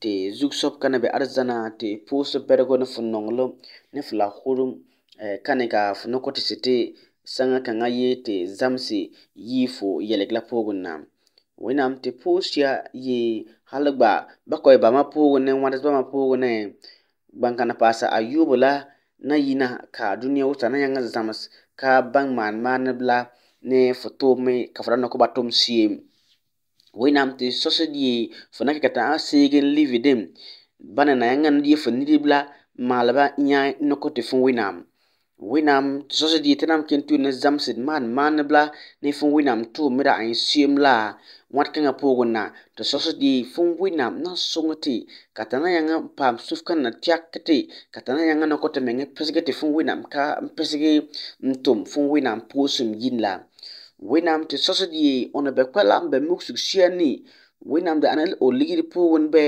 te zugsb sop na be arzana te pus bɛrgo ni fu nonglɔ ni fu la eh, ka funo koti fu sanga kɔtɩsi tɩ sãngã kãngã ye tɩ zãmsi yi fu yɛlg la te pus ya ye halba ya yɩ hal gba bakɔi bãmba pʋʋgẽ wãdas bãmba pʋʋgẽ gbãnkana paasa pasa la na yina ka duniya wuta na yanga zãms ka bang man maaneb la ne fotome ka fara na ko ba tum sɩɩm wenamte sose die fana kata asegen livi dem bana na yanga ndiye fanidibla malaba nya noko te fun wenam wenam sose die tenam kentu na zamsid man manabla ne fun wenam tu mira ayin siyem la wat kanga pogo na to sose die fun wenam na songati kata na yanga pam sufka na tiak kati kata na yanga noko te menge pesige te fun wenam ka pesige mtum fun wenam posum yin la Wẽnnaam tɩ sõsd ye on bɛ kpɛlam bɛ mugsg siani wẽnnaam da a na n ol bɛ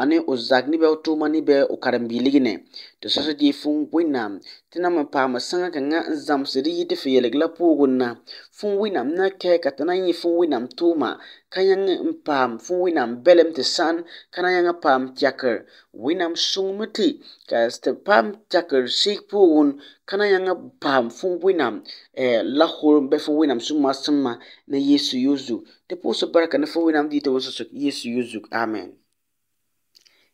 ani uzagni bɛ tumani bɛ o karimbiiligi ni ti sɔsɔ di fum wẽnnaam tɩ na me paami sãnga kãngã n zãmsd yɩ tɩ fo yelg la poogun na fum wẽnnaam na kɛɛka tɩ na yẽ fum wẽnnaam tʋʋma ka yãng n paam fum wẽnnaam bɛlem tɩ sãn ka na yãngã paam tɛkr wẽnnaam sõngme tɩ ka tɩ paam tɛkr sɩk poogun ka na yãngã paam fum wẽnnaam la horem bɛ fum wẽnnaam sũma sẽmma na yeesu yʋʋsug tɩ pʋʋsd barka ne fum wẽnnaam dɩɩ tɩ wʋsg yeesu yʋʋsug amen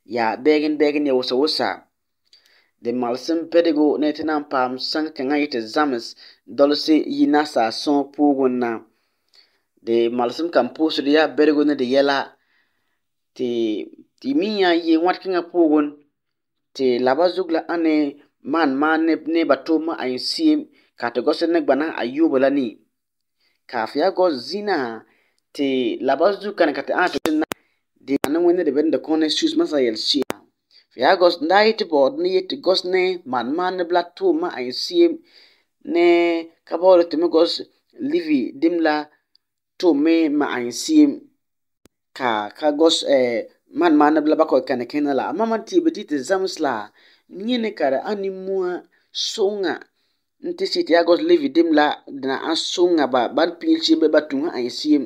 ya bɛgen bɛgen ya wasa wasa di malisim pɛdigu ni ti na paam saŋ kaŋa yi ti zamis dolisi yi nasaa son puugun na di malisim kam puusiri ya bɛdigu ne di yɛla ti ti mi ya yi ŋmati kiŋa puugun ti laba zugu la ani man maa ne ne ba tomi a yin seem ka ti gɔsiri ni gbana ayuobo la ni kaafi ya gɔ zina ti laba zugu kani ka ti ana de an wenne de wenn de konne Sumer seel sier. Fi a gos neite bord ne de gos ne man man de blat tomer a sim ne kabolet me gos livi dimla to me ma a sim ka ka gos e eh, man man bla bakko kan ne kennen la ma man ti bedit de zamsla nyene kare ani mua songa nte si ti a gos livi dimla dina an songa ba ban pilchi be batunga a sim.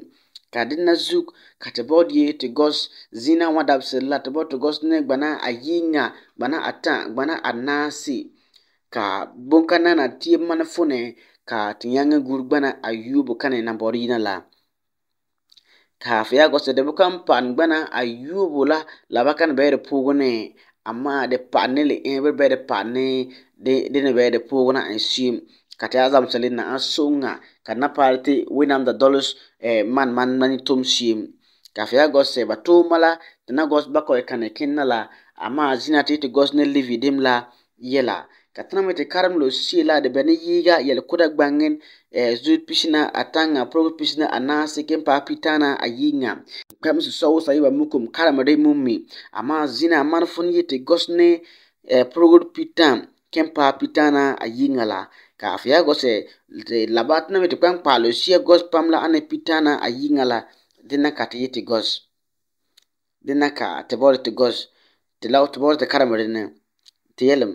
kadina zuk katabo die ti gos zina wadab sela tabo ti gos ne gbana ayinga gbana ata gbana anasi ka bunka nana tie mana fune ka tiyanga gur gbana ayubu kane na bori na la ka fiya gos de bukan pan gbana ayubu la labakan be re pugune amma de panele e be be de panne de de ne be de pugna en sim katya zam selina asunga ka napari ti da dollars eh, man man mani tum shim kafi ya gos se ba tʋʋma la tɩ na gos ba kaoe kane kẽnna la amaa zĩna tɩ tɩ gos ne livi dem la yɛla ka tãname tɩ lo see la de bɛ yiga yel kuda gbangin eh, zu pishina a pro pishina pisina a naasɩk n paa pitãana a yɩɩngã ba mukum karemre mumi amaa ama azina man fõn yɩ gos ne eh, pro pitã kẽn paa pitãana la kaa fiya gose te laba tana meti kwen palo siya gos pamla ane pitana a yingala dina ka te yeti gos dina ka te bori te gos te lau te bori te karamari ne te yelim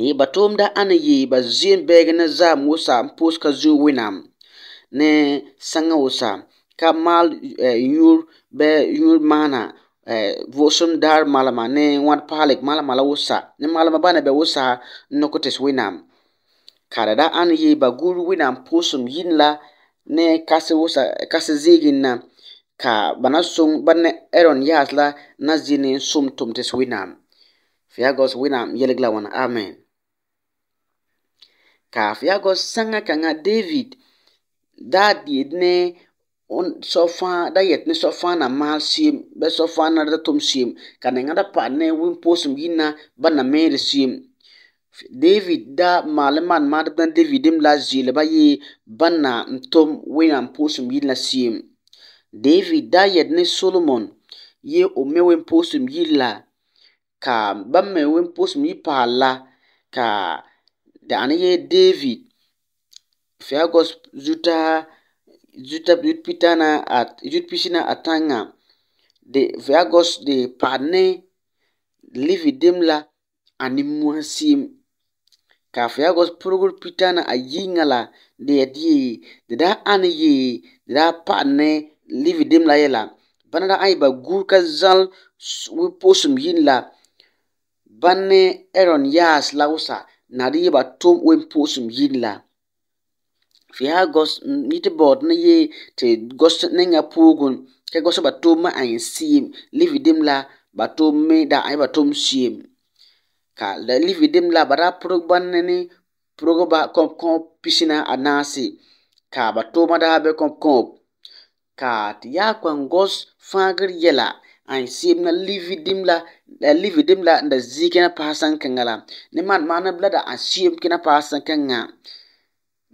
yi ba tumda ane yi ba zin bege na za musa mpus ka zu winam ne sanga usa ka mal eh, yur be yur mana eh, vosum dar malama ne wan palik malama la usa ne malama bana be usa nukutis winam karada an ye baguru wina posum yin la ne kase wosa kase zigin na ka bana sum bane eron yas la na zini sum tumtes winam fiagos winam yelegla wana amen ka fiagos sanga kanga david da diedne on sofa da yet ne sofa na mal sim be sofa na da tum sim ka ne ngada pa ne win posum yin na bana mere sim David da maleman madbdan Davidim la ba ye banna ntom wenam posum yil na siem. David da yed Solomon ye ome wen posum yil la ka bamme wen posum yi pala ka da ane ye David fiagos zuta zuta pitana at zut pisina atanga de fiagos de pane lividim la animuasim kafiyagos purgur na a yiŋala de da an ye ne livi lividim la yela bana da ayi ba gur ka zal, zaŋ posum yin la banni aron la lausa na di yi ba tom posum yin la gos miti mm, bod na ye te gos ne ŋa pugun ke gos ba tom ma an yin livi lividim la ba tom me da ayi ba tom siyim ka la livi dem la bara prog ban nene prog ba kom kom pisina anasi ka ba to mada be kom kom ka ti ya kwa ngos fangir yela ay sim na livi dim la la livi dim la nda zike na pasan kengala ni man mana blada a sim kina pasan kenga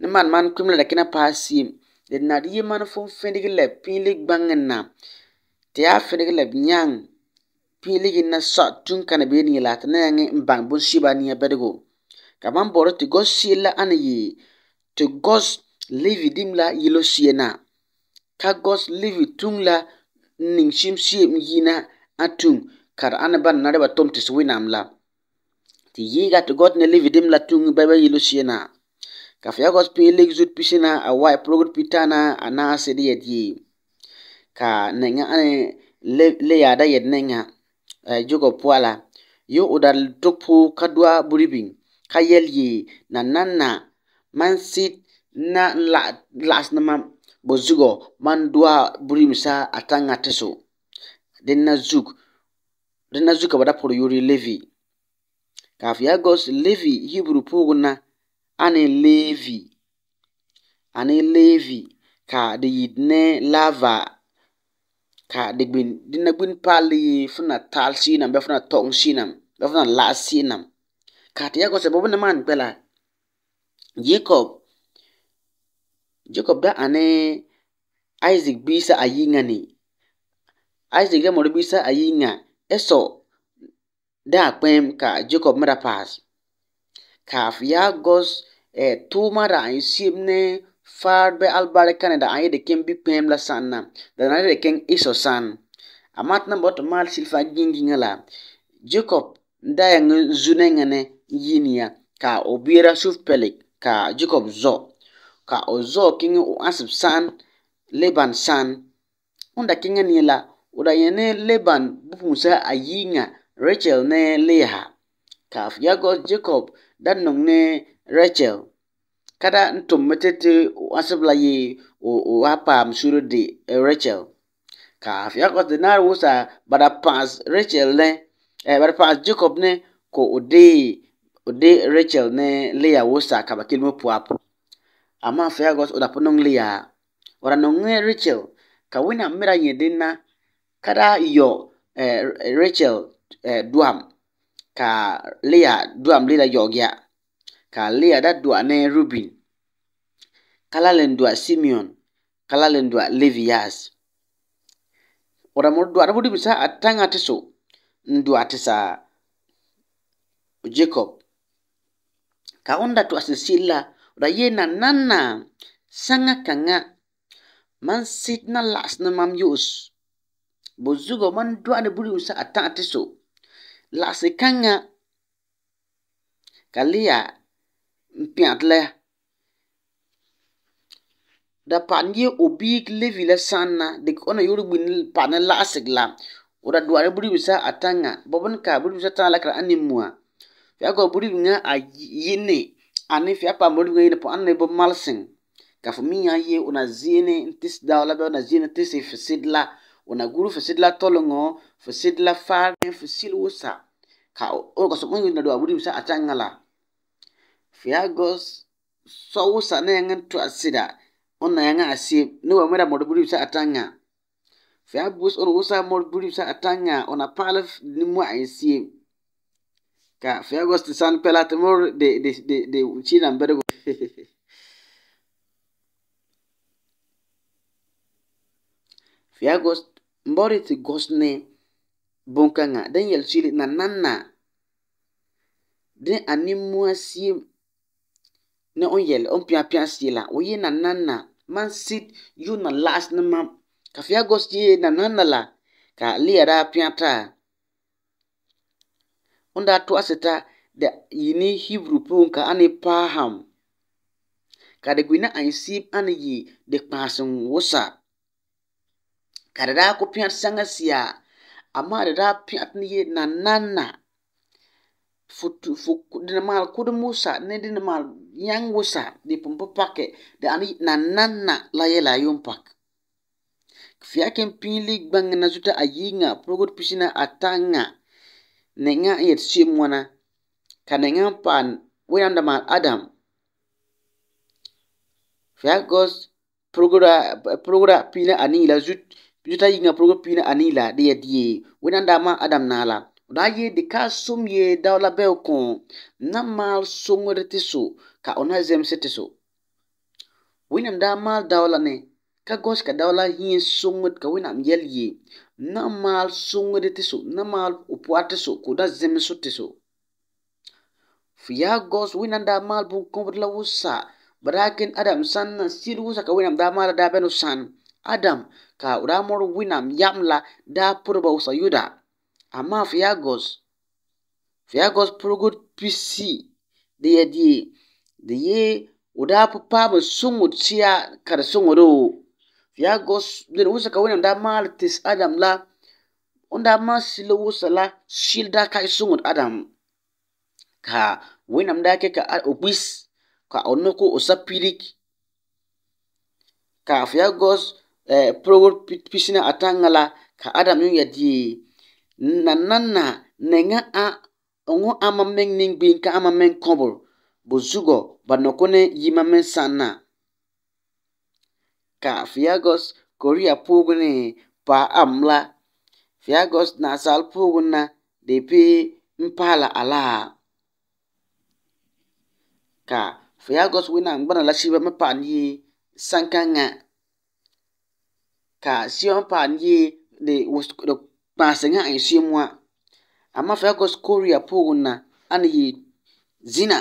ni man man kumla da kina pasim de na di man fu fendi le pinlik bangena ti ya fendi le nyang pili gi na sɔ tun kana bi niya lati na yaŋa n ban bon siba niya bɛ dugu ka ban bɔrɔ ti gɔs si la ana yi ti gɔs livi dim la yelo si na ka gɔs livi tun la nin sim si mu yi na a tun kar ana ban na reba tom ti si winam la ti yi ga ti gɔs ne livi dim la tun bɛ bɛ yelo si na ka fiya gɔs pili zut pisi na a wai progr pita na a na sidi yadi ka nanya ana le, le yada yadi nanya Eh, jugo poɔ la yɛ o da tog ka do a biŋ ka yɛ na naŋ na maŋ sigi na laɣasi na bo zugo maŋ do a bore saa a den ŋa te so na zu ka ba da pɔre yuri levi k'a kaafiagos levi hebru pɔgɔ na ane levi, ane levi ka di yi ne laava. digbin di nagbin paali funa taal shinam bɛ funa tɔgum shinam bɛ funa laɣa shinam ka te ya kɔsɛ bɛ bini maa ni kpɛla jacob jacob da ani isaac biisa ayi ŋa ni isaac da mori biisa ayi ŋa esau da kpɛm ka jacob mi da paas ka fi ya gɔs eh, tuuma da ani shim Far be albare Canada aye de kem bi pem la sanna. Dan aye de ken iso san. Amat na bot mal silfa gingi ngala. Jacob ndaya ng zune ngane yinia ka obira suf pelik ka Jacob zo. Ka ozo kingi o asib san leban san. Unda kinga nila udayene leban bupumusa ayinga Rachel ne leha. Kaf yagos Jacob dan nung ne Rachel. Cada ntọmatịtị asịbeghị ụgha palm shuru di eh, Rachel. Kafin akwas di nar wusa bada pas Rachel ne eh bada pas Jacob ne ko ode ode Rachel ne Leah ka kabakil mu puap. Ama fe akwas oda punong Leah. Ora nonge Rachel ka wina mira yedina kada yo eh, Rachel eh, duam ka Leah duam Leah yogya. Ka Leah da duane Rubin. kala len dua Simeon, kala len dua Levias. Ora mo dua rabu bisa atanga teso, ndua tesa Jacob. Kaonda tu asisila, ora yena nana sanga kanga man sitna las na mam yus. Bozugo man dua ne buri usa atanga teso. las kanga kalia mpiat le da panye obi levi la sanna de ona yuru bin pana la asigla ora duare buri bisa atanga bobon ka buri bisa tala kra anim mua fi ago buri nga a yine ani fi apa buri nga yine po anne bo malsing ka fu mi ye ona zine ntis dawla be ona zine ntis e fisidla ona guru fisidla tolongo fisidla farne fisil wusa ka o ka so mungu na duare buri bisa atanga la fi ago so wusa ne ngantu asida fi ona yanga asie ne wa mera modu buribsa atanga fa bus ona usa modu buribsa atanga ona palaf ni mu asie ka fa gosti san pela temor de de de de china mbere fa gost mbori ti gosne bonkanga den yel chili na nanna den animu asie ne on yel on pia pia sie la o ye nanna Man sit yu na laas na mam ka fi agos ye na nan na la ka Lia daa piãta da daa tɔ'ɔsita da yini Hebrew pun ka ani paham ka de gwina an sip ani ni yi di kpaasin wusa ka da da ku piãti sanga si'a amaa di da piãti ni ye na na tu fu di ni maali kudum wusa ne di ni yãng wʋsa dɩ pʋn pʋ pakɛ dɩ ãn nanana la yɛla a yʋʋm pak fɩa kẽ pĩili gbãŋna zutã a yɩɩngã pʋrgd pisina a tãngã nengã n yet sɩɩm wãna ka nengã n paan wẽnnaam da maan adam fɩa gos pʋrgra pĩina a niila zutã yɩɩngã pʋrgd pĩina a niila dɩ yet yee wẽnnaam da maan adam naala daa yee dɩ kaa sʋm yee daoo la bɛo kõ n na maal sʋngd tɩ sʋ se Winan e da mal da la ne ka gos ka dala yen soët ka winam m yèl ye nan mal sonwe de teo namal o pu teso ko da èm sotesso. Figosz winan da mal bon komt la wo sa braken Adam m sannan si sa ka winam da mala daben no San Adam ka mor winam yam la da pur ba sa yoda a ma Figos Figoszprgot puis si de di. de ye uda ba sun tia kar sungu wuro ya gos den usa ka wenam da ma tis adam la onda ma silo usa la shil da kai sungu adam ka wenam da ke ka obis ka onoko pirik ka ya gos eh, progor pisina atangala ka adam yun yadi na nanna nenga a ongo ama meng bin ka ama meng kobor bozugo Banokone yimame na Ka fiagos koria pugni pa amla. Fiagos nasal pugna depi mpala ala. Ka fiagos wina ngbana la shiba mpan yi sankanga. Ka sio mpan yi de kpasenga en sio mwa. Ama fiagos koria na ana yi zina.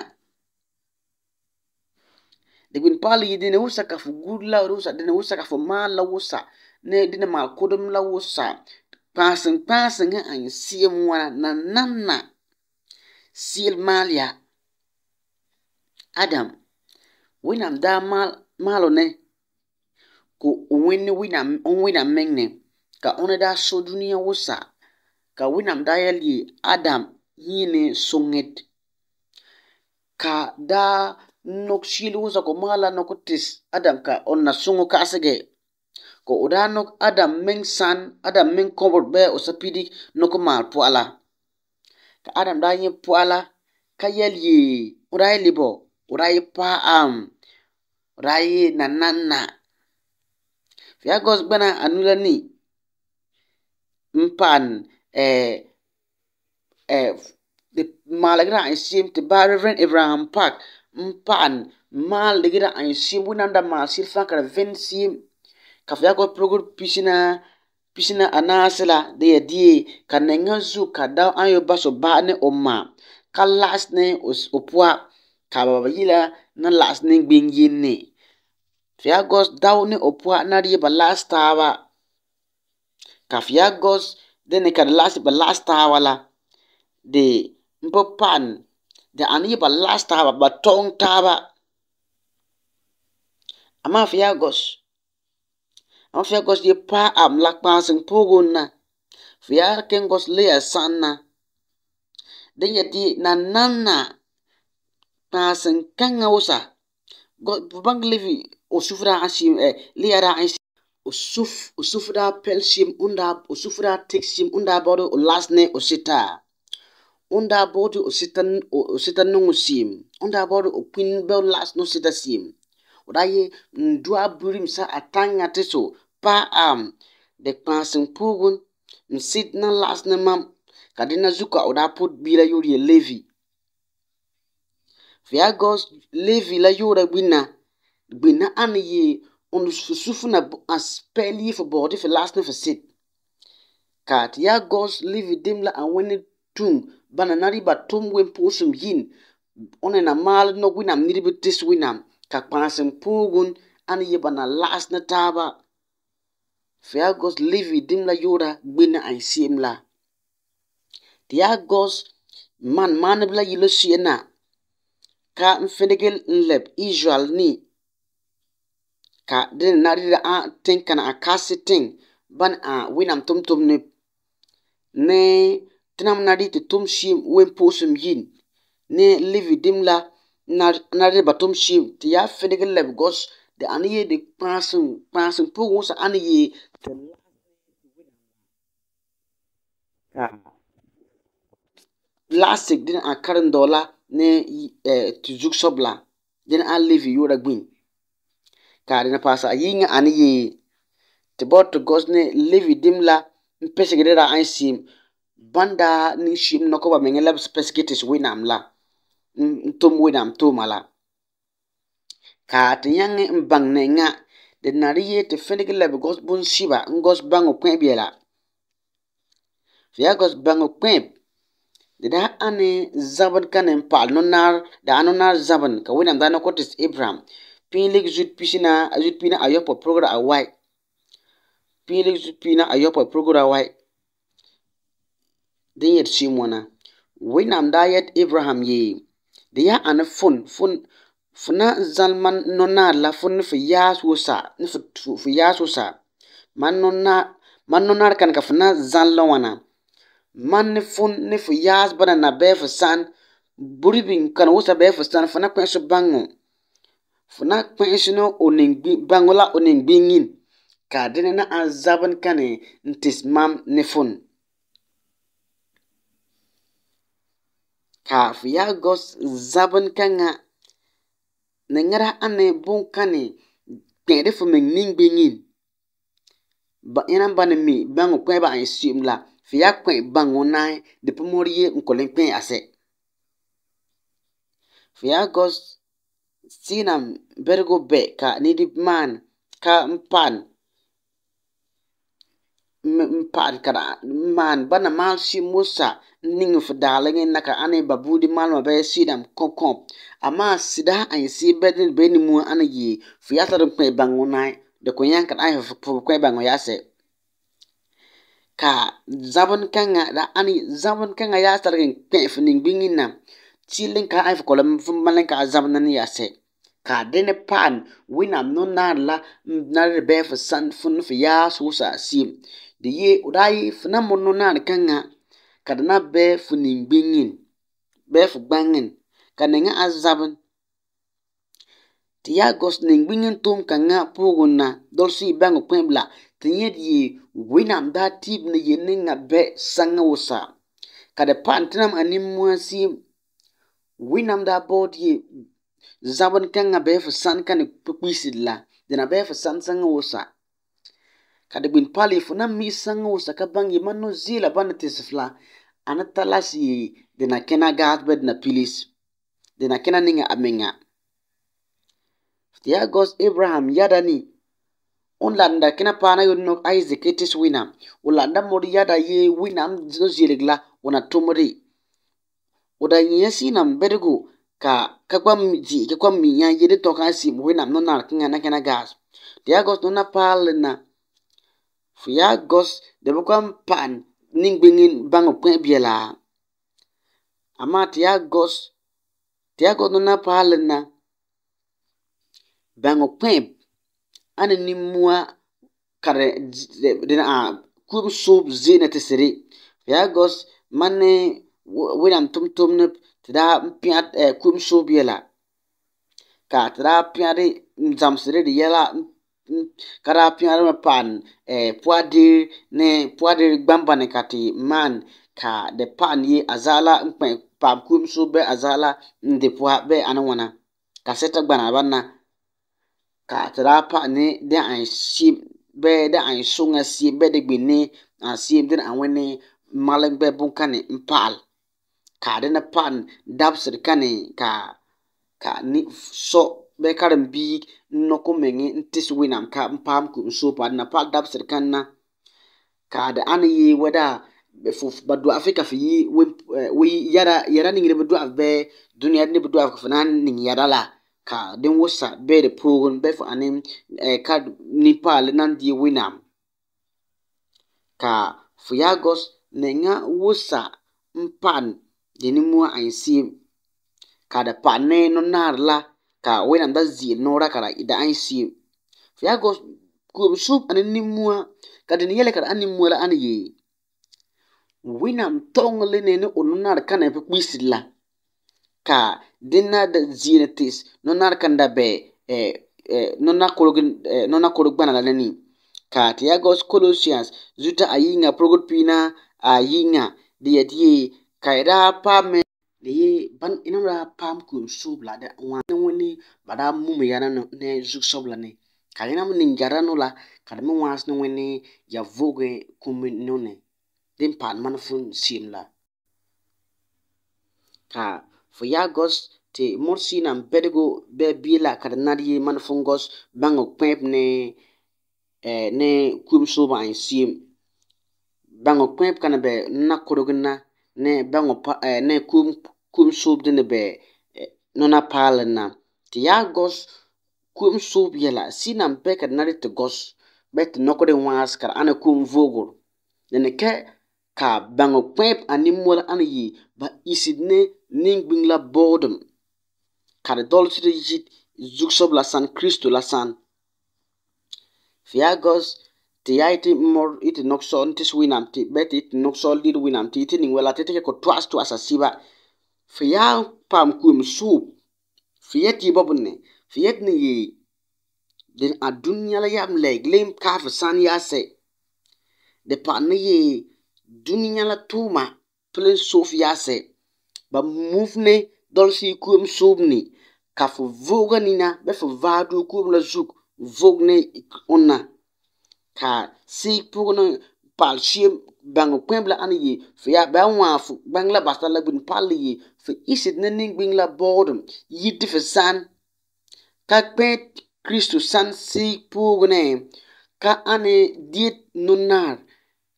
Dekwen paliye dene wosa ka fo gud la wosa. Dene wosa ka fo mal la wosa. Ne dene mal kodom la wosa. Pasen, pasen anye siye mwana nan nanna. Siye mal ya. Adam. Winam da mal, malo ne. Ko un winam, un winam menge. Ka one da so duni ya wosa. Ka winam da yalye. Adam. Yine songet. Ka da... nok shilu uza ko mala no tis adam ka on na sungo ka asege ko adam meng san adam meng kobot be o sapidi no ko puala ka adam da yin puala ka yelyi urai libo yi pa am urai nananna fiagos bana anula ni mpan eh eh the malagra isim te ba reverend abraham park n-paɣin maan ligiri anshim wunam daa maani shiri faan ka di viɛnsi ka fɔ ya ku pirigiri kpishi ni anaasi la di yɛn deei ka n-niŋ ya zuui ka doo a ni yuli ba so bahi ni o ma ka laɣisi ni o pua ka bɛ yila ni laɣisi niŋgbuŋ yini ni Feargos dau ni o pua na di yi bɛ laɣisi taaba ka Feargos dini ka di laɣisi bɛ laɣisi taaba la di n-pugii paɣin da an yi ballasta ba baton ta ba amma fi ya gos amma fi ya gos ya pa am lakpan sin pogo na fi ya kin gos le ya san na dan ya di na nan na ta sin kan ya wusa buban levi o sufra asim eh äh, le ya ra asim o suf o sufra pelsim unda o sufra tiksim unda bodo o lasne o sitaa onda bodi ositan ositan no sim onda bodi opin bel last no sita sim odaye ndua mm, burim sa atanga teso pa am de kpansin pugun msit mm, na last na mam kadina zuka oda put bila yuri e levi viagos levi la yura gwina e gwina an ye on sufu na aspeli for body for last na for sit kat ya gos levi dim la an wani tum bana ba tum wimpu'usim yin on na maalɛ no winam niriba tisi winam ka kpaŋsim puugun ani yɛ ba na laɣasi ni taaba Feagos Levi dimla yora gbina n se'em la Feagos man maaneba la yilo shee na ka n finigi n lɛb Israel ni ka di ni narira a tiŋ kana a kaasi tiŋ ban a winam tum tum ni ni tena mnadi titumshim wempusum yin ne livi ba tom shim ti ya finigin le because de ani ye de kpansin kpansin pugum sa ani ye ah. lasik din a karin dola ne e, ti zug la din a livi yura gbin kaari na pasa a yinga ani ye ti bɔ ti gos ne livi la, n pesigidira an sim banda ni shim no koba menge lab specificates winam la ntum winam tuma la ka ti nyange mbang ne nga de nariye te fenig lab gos bun shiba ngos o kwen biela fiya gos o kwen de da ane zaban kanen pal no nar da anon nar zaban ka winam da no kotis ibrahim pilik zut pisina zut pina ayopo program awai pilik zut pina ayopo program awai din yet chi mona winam da yet ibrahim ye de ya an fun fun funa zalman nona la fun fi yasusa ni fi yasusa man nona man nona kan ka funa zallan wana man ni fun ni fi yas bana na be fi san bin kan wusa be fi san funa kwensu bango funa kwensu no oningbi bango la ngin ka dini azaban kane zabin kani ntis mam ni fun kaafiya gos zabon kanga na ngara ane bon kane kere fo meng ning bingin ba ina ba ne mi bango kwe ba ane suyum la fiya kwe bango na de po moriye mko len kwe ase fiya gos sinam bergo be ka nidip man ka mpan n paɣarikara n maani bana maa shee musa n niŋ fi daaligi na ka a ni ba buudi maalima bɛya sheedam kɔŋkɔŋ amaa sida a ni see bɛdin bɛ nimoo a ni yi fi yaɣasa din kpɛ baŋ ŋɔ naai di ko nyan ka a ni yɛn fu kpɛ baŋ ŋɔ yaɣasa ka zabin kanga da a ni zabin kanga yaɣasa din kpɛ fu ningbuni nam chili din ka a fi kɔlim fi mali ka a zabin na ni yaɣasa ka di ni wina wunam nɔnaari la na di bɛ fi san fi fu yaa soosa seem da ye udayi fina mono na kanga kadana be funin bingin be fu bangin kanenga azaban tiya gos ning bingin tum kanga pugun na dolsi bango pembla tinye di winam da tib ni yeninga be sanga wosa kada pantinam animuasi winam da bod ye zaban kanga be fu san kani pukwisidla dina be fu san sanga wosa Kadigbin pali funa misanga usaka bangi manu zila bana tisfla anatalasi dina kena gaat bedna pilis dina kena ninga aminga. Ftiya gos Abraham yadani un landa kena pana yunno Isaac itis wina ulanda mori yada ye wina mzino ziligla wana tumri. Uda nyesi nam bedgu ka kakwam zi kakwam minya yedi toka sim wina mnonar kinga na kena gaas. Tiya gos nuna pali na fu ya gɔs di bi kɔn paɣi niŋgbuŋ baŋ kpiɣi biɛla amaa ti ya gos ti ya gɔs nina paali na baŋ a ni nimua ka kulibu subu ziɣi na ti siri fu ya gɔs manimi wunam tumtumdi ti daa piɣi kulibu suhu biɛla ka ti daa piɣi di zamsiri di karapyãrema pan eh, puadir ni puadir gbamba ka te man ka di paɣa ye yi azala n kpɛ kum so bɛ azala nde di puha bɛ a ni ka seta gbana banna ka ti daa paɣa ni di a shim bɛ di a so ŋa sim bɛ de gbinni a sim de a wini mali gbɛ bunkani n ka di ni paɣa dabsiri kani ka ka ni so bɛ karimbii nnukwu mmenye ntis winam ka mpam ku nsopa na park dabsir kanna ka da aniyi weda fuf badu afrika fi we we yara yara ni ngire badu afbe dunia ni badu afrika fanan ni yara la ka den wosa be de pogon be fo anem eh, ka nipal nan di winam ka fuyagos nenga wosa mpan dinimu ansi ka da panen no narla la ka wẽnnaamda zɩɩr noorã kara da ãn sɩɩm fo yaa gob sũb a ne nin-muã ka dẽn yɛlkd a nin-muã la ãn yee wẽnnaam taoongle ne ne o nonaar kãna pʋ kpiisd la ka dẽnna da zɩɩr tɩ nonaar kãn da bɛ e, e, nona korg gbãna e, la ne ka tɩ yaa gos colosians zuta a yɩɩngã porgd pĩinã a yɩɩngã dɩ yet ye ka y daa paam me Deye, ban inora pam koum soub la, de anwa nanweni, badan moume yana nou, ne, zouk soub la ne. Ka genan moun ninjara nou la, kadan moun wans nanweni, ya vogue koum men nou ne. Den pa anman foun sin la. Ka, fwa ya gos, te moun sin nan bedego, bebi la, kadan nadi man foun gos, bango kwenp ne, e, ne, koum soub a yi sim. Bango kwenp kanebe, nakorogena, ne, bango pa, e, ne, koum pou. kom-sob dini bɛ eh, nɔna paali nam ti yaa gos kom-sob yɛla sii nam bɛ ka di na ti gɔs bɛ ti nɔkɛ di wãasi ka di ana kom voogɔ. Dini kɛ ka baŋɛ kpɛb a nimmo'ala ana yee ba isɛ ni Ningbunɔ la bɔɔdum ka di dɔleseri yi la sani Kristo la sani. Fi yaa ti yaa yeti mɔri yeti nɔkɛ sɔɔ n ti winam ti bɛ ti yeti nɔkɛ sɔɔ lire winam ti yeti niŋwala ti yeti kɛ kɔ'ɔm tɔɣasi tɔɣasa siba fu yaa paam kuum suub fu yet yi bobin ne fu yet ni yi din a dunya la yam leg lem ka fu san ya se de pa ni yi dunya la tuma plen sof ya se ba move ne dol si kuum suub ni ka fu voga ni na be fu vaadu la zuk vog ne onna ka si pug na pal shiem bang kwembla ani yi fu ya ba wa fu bang la basta la bin pal yi I set nening bing la bòm yet deè san kaèt Kristu San se pogon ka ane dit nonnar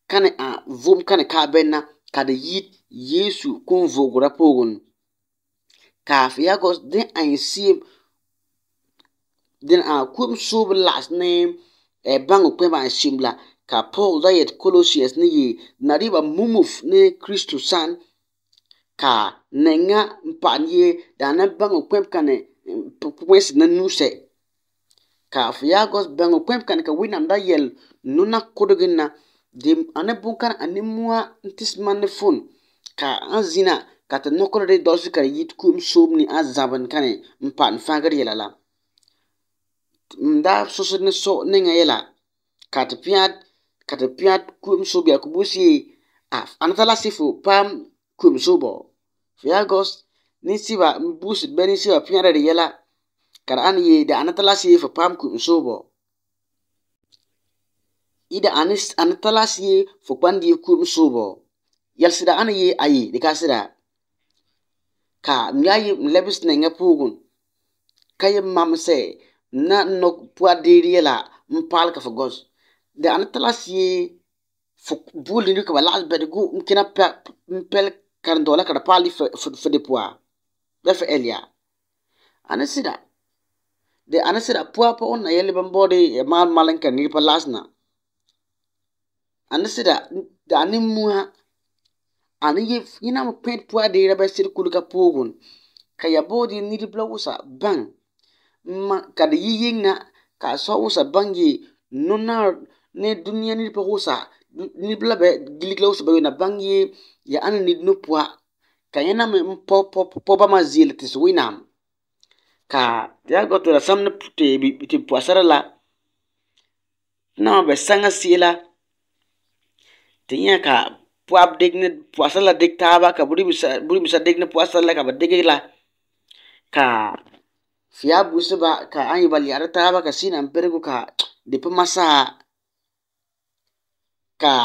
kane am kane kaèna ka de yt Jesu konvogo la pogon. Ka figoss den asim den aòm so lasas nem e bango pe sibla kaò da yèt kolo ne ye naba momuf ne Krius San. Nè nga mpanyè, dè anè bango kwenp kane, pwes nanouse. Ka fè ya gòz bango kwenp kane, kè wè nan da yèl, nou na kode genna, anè bon kane, anè mwa ntisman de fon. Ka an zina, kate nokon re dozi kare yit koum soub ni az zavan kane, mpany fangat yèl ala. Mda fsosè nè so, nè nga yèl a, kate piat, kate piat koum soub ya koubousi, anatala sifu, pam koum soub o. Fiagos nensaalba siba bɛ beni siba yɛla ka di ana yee di ana ti lahi yee fa pam ku n suhubɔ yi anis ana tala lahi fa fu ku so bo suhubɔ yɛlisira ye ayi de ka sira ka n yaa ne n lebisi na nyɛ puugum ka yɛn mamesɛ na no nɔ de yela n ka fa gos de ana tala lahi yee buuli ni ka ba laɣim bɛ di kina kar dola kada pali fe de poa be fe elia ana sida de ana sida poa pa on na yele ban bodi e mal malen kan ni pa lasna ana sida da ani muha ani ye ina mo pet poa de ra ba sir kul ka pogun ka ya bodi ni di blawusa ban ma kada yi yin na ka so usa bangi nonar ne duniya ni pa usa ni blabe gilik lawusa ba yo na bangi ya ana ni nu poa ka nyɛnami n ba ma zie li ti si winaam ka ya yaa gɔti la sam ni ti pɔsiri la na ma bɛ saŋa seei la te nyɛ ka pɔb digini pɔsiri la ta taaba ka buri buri burebisa digini pɔsiri la ka ba digi la ka fiyaa buusi ba ka an yi ba lɛɣiri taaba ka siinam birigu ka di puma ka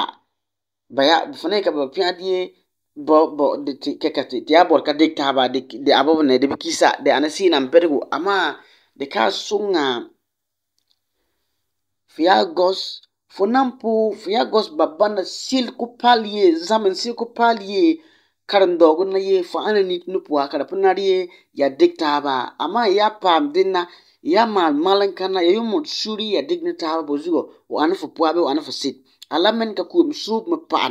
baya fana ka ba fiya diye bo bo ke ka ti ya bor ka de ka ba de de abo ne de kisa de anasi na pergo ama de ka sunga fiya gos funampu fiya gos babana sil ku palie zaman sil ku palie karin dogon na ye fa ana ni nupuwa kada punar ye ya dikta ba amma ya pam dinna ya mal malan na ya yumur suri ya digna ta ba bozugo wa anfu puabe wa anfu sit lamen ka kum so me pa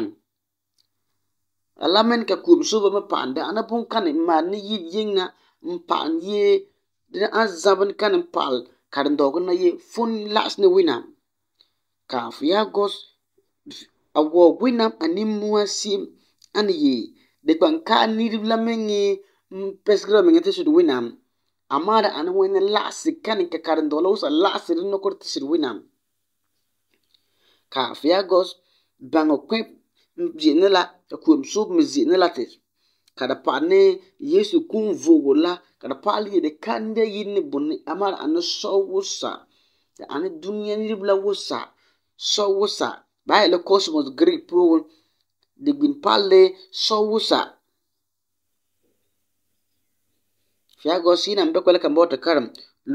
A lamen ka kum so me pa bon kane ma ne y ynga mpa y de azababan kan pal kar dagon na yefonn las ne winam Ka figos agwa winam a nem mo si an ye de pa ka ni di la menge m pesgram meget te se Winam amada an wena la se kane ka kar doous a lase nokort si Winam. Veegɔs baŋɔkpoe zie na la ka e kɔnsɔbomɔ zie na la te ka di paɣini Yesu kuu voogu la ka di paɣi liiri e kanna yinni bunni amaa ani suɣu wusa ti e dunia niriba la wusa suɣu wusa baa yi yɛli kosimos Giriki puuni di gbuni palli suɣu wusa veegɔs yina n be kpali ka n bɔri ti karim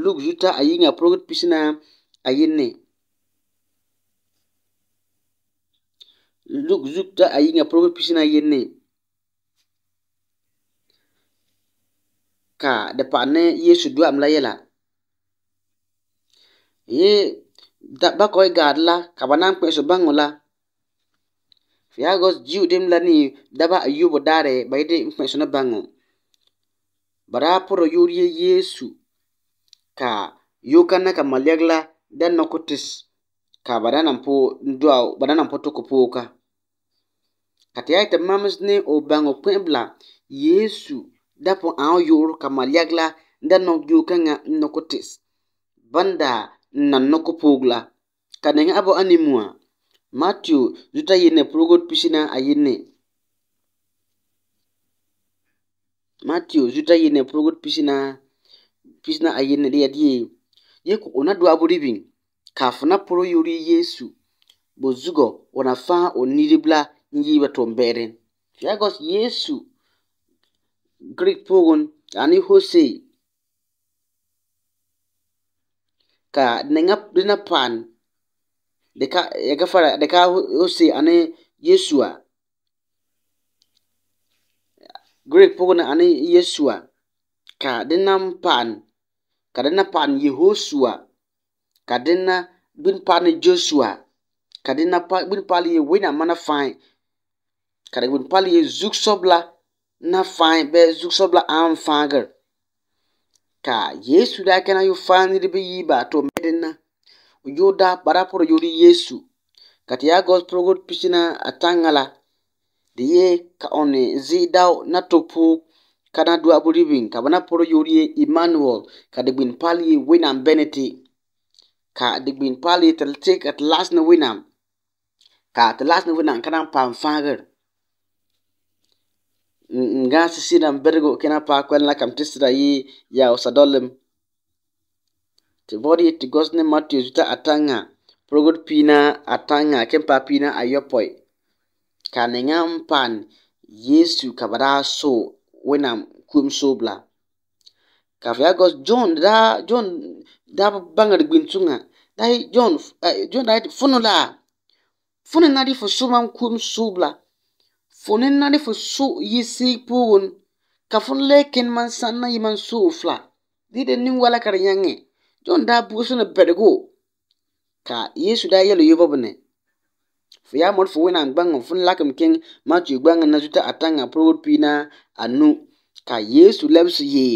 Luke ayinga pɔrɔgiri pisi na look zuk ta ayinga professional yenne ka de ne yesu dua amla yela ye da ba koy gad la ka ba banan bango la, fiya go jiu dem la ni da ba ayubo dare yi kwe so na bango bara poro yuri yesu ka yukana ka malyagla dan nokotis ka ba da na po ba da na po tɔkɔ ka ka te yaa tɩ mams ne o bãng kpẽbla yeesu da pʋ ã o yʋʋr ka malɛg la n da nɔk yoo-kãngã n nɔk tɩ bãnda n na nɔk pʋʋg la ka neng a bɔ a ne mua matio zuta yenne pʋrgd pisina a yenne matio zuta yenne pʋrgd pisina pisina a yenne de yaa dɩ ye o na do a bõe bɩ kafin apulo yori Yesu bozugo wanafaa oniribla nyi batomberen yagos Yesu Greek pogon ani Hose ka nenga dina pan deka yaga fara deka Hose ani Yesua Greek pogon ani Yesua ka dina pan ka dina pan ka Kadena gbini paɣa ni joshua ka pa gbini paɣa lihi wunama ni fain ka di gbini paɣa lihi zuɣu sabila na fain bee zuɣu sabila a ni faagiri ka Yeesu daa kana ni yuli faai niriba yiiba ti o mɛ dinni o yoo daa bara puri yuli Yeesu ka ti yaa God's program pichi na ata la di ka one zi dau na tooi pooi ka na du abiribin ka bɛ na puri yuli Emmanuel ka di gbini paɣa lihi wunam beni ti. ka a dik bin pali ta tek at las na winam ka ta las na winam kana pam fager nga si sinam bergo kina pa kwen la kam tisira yi ya usa dolem ti bodi ti gosne matu yuzita atanga progut pina atanga kempa pina ayopoy ka ne nga mpan yesu kabara so winam kum sobla ka fya gos john da john da baŋar gbintuŋa da yi John eh, John da yi funu la funu na di fu su man kum subla funu na di fu su yi si pugun ka fun lekin man san na yi man su fla di de nin wala kar yange John da busu na bedgo ka Yesu da yelo yobo bne fu ya mor fu wena gbangon fun lakum king Matthew gbangon na zuta atanga prod pina anu ka Yesu lebsu ye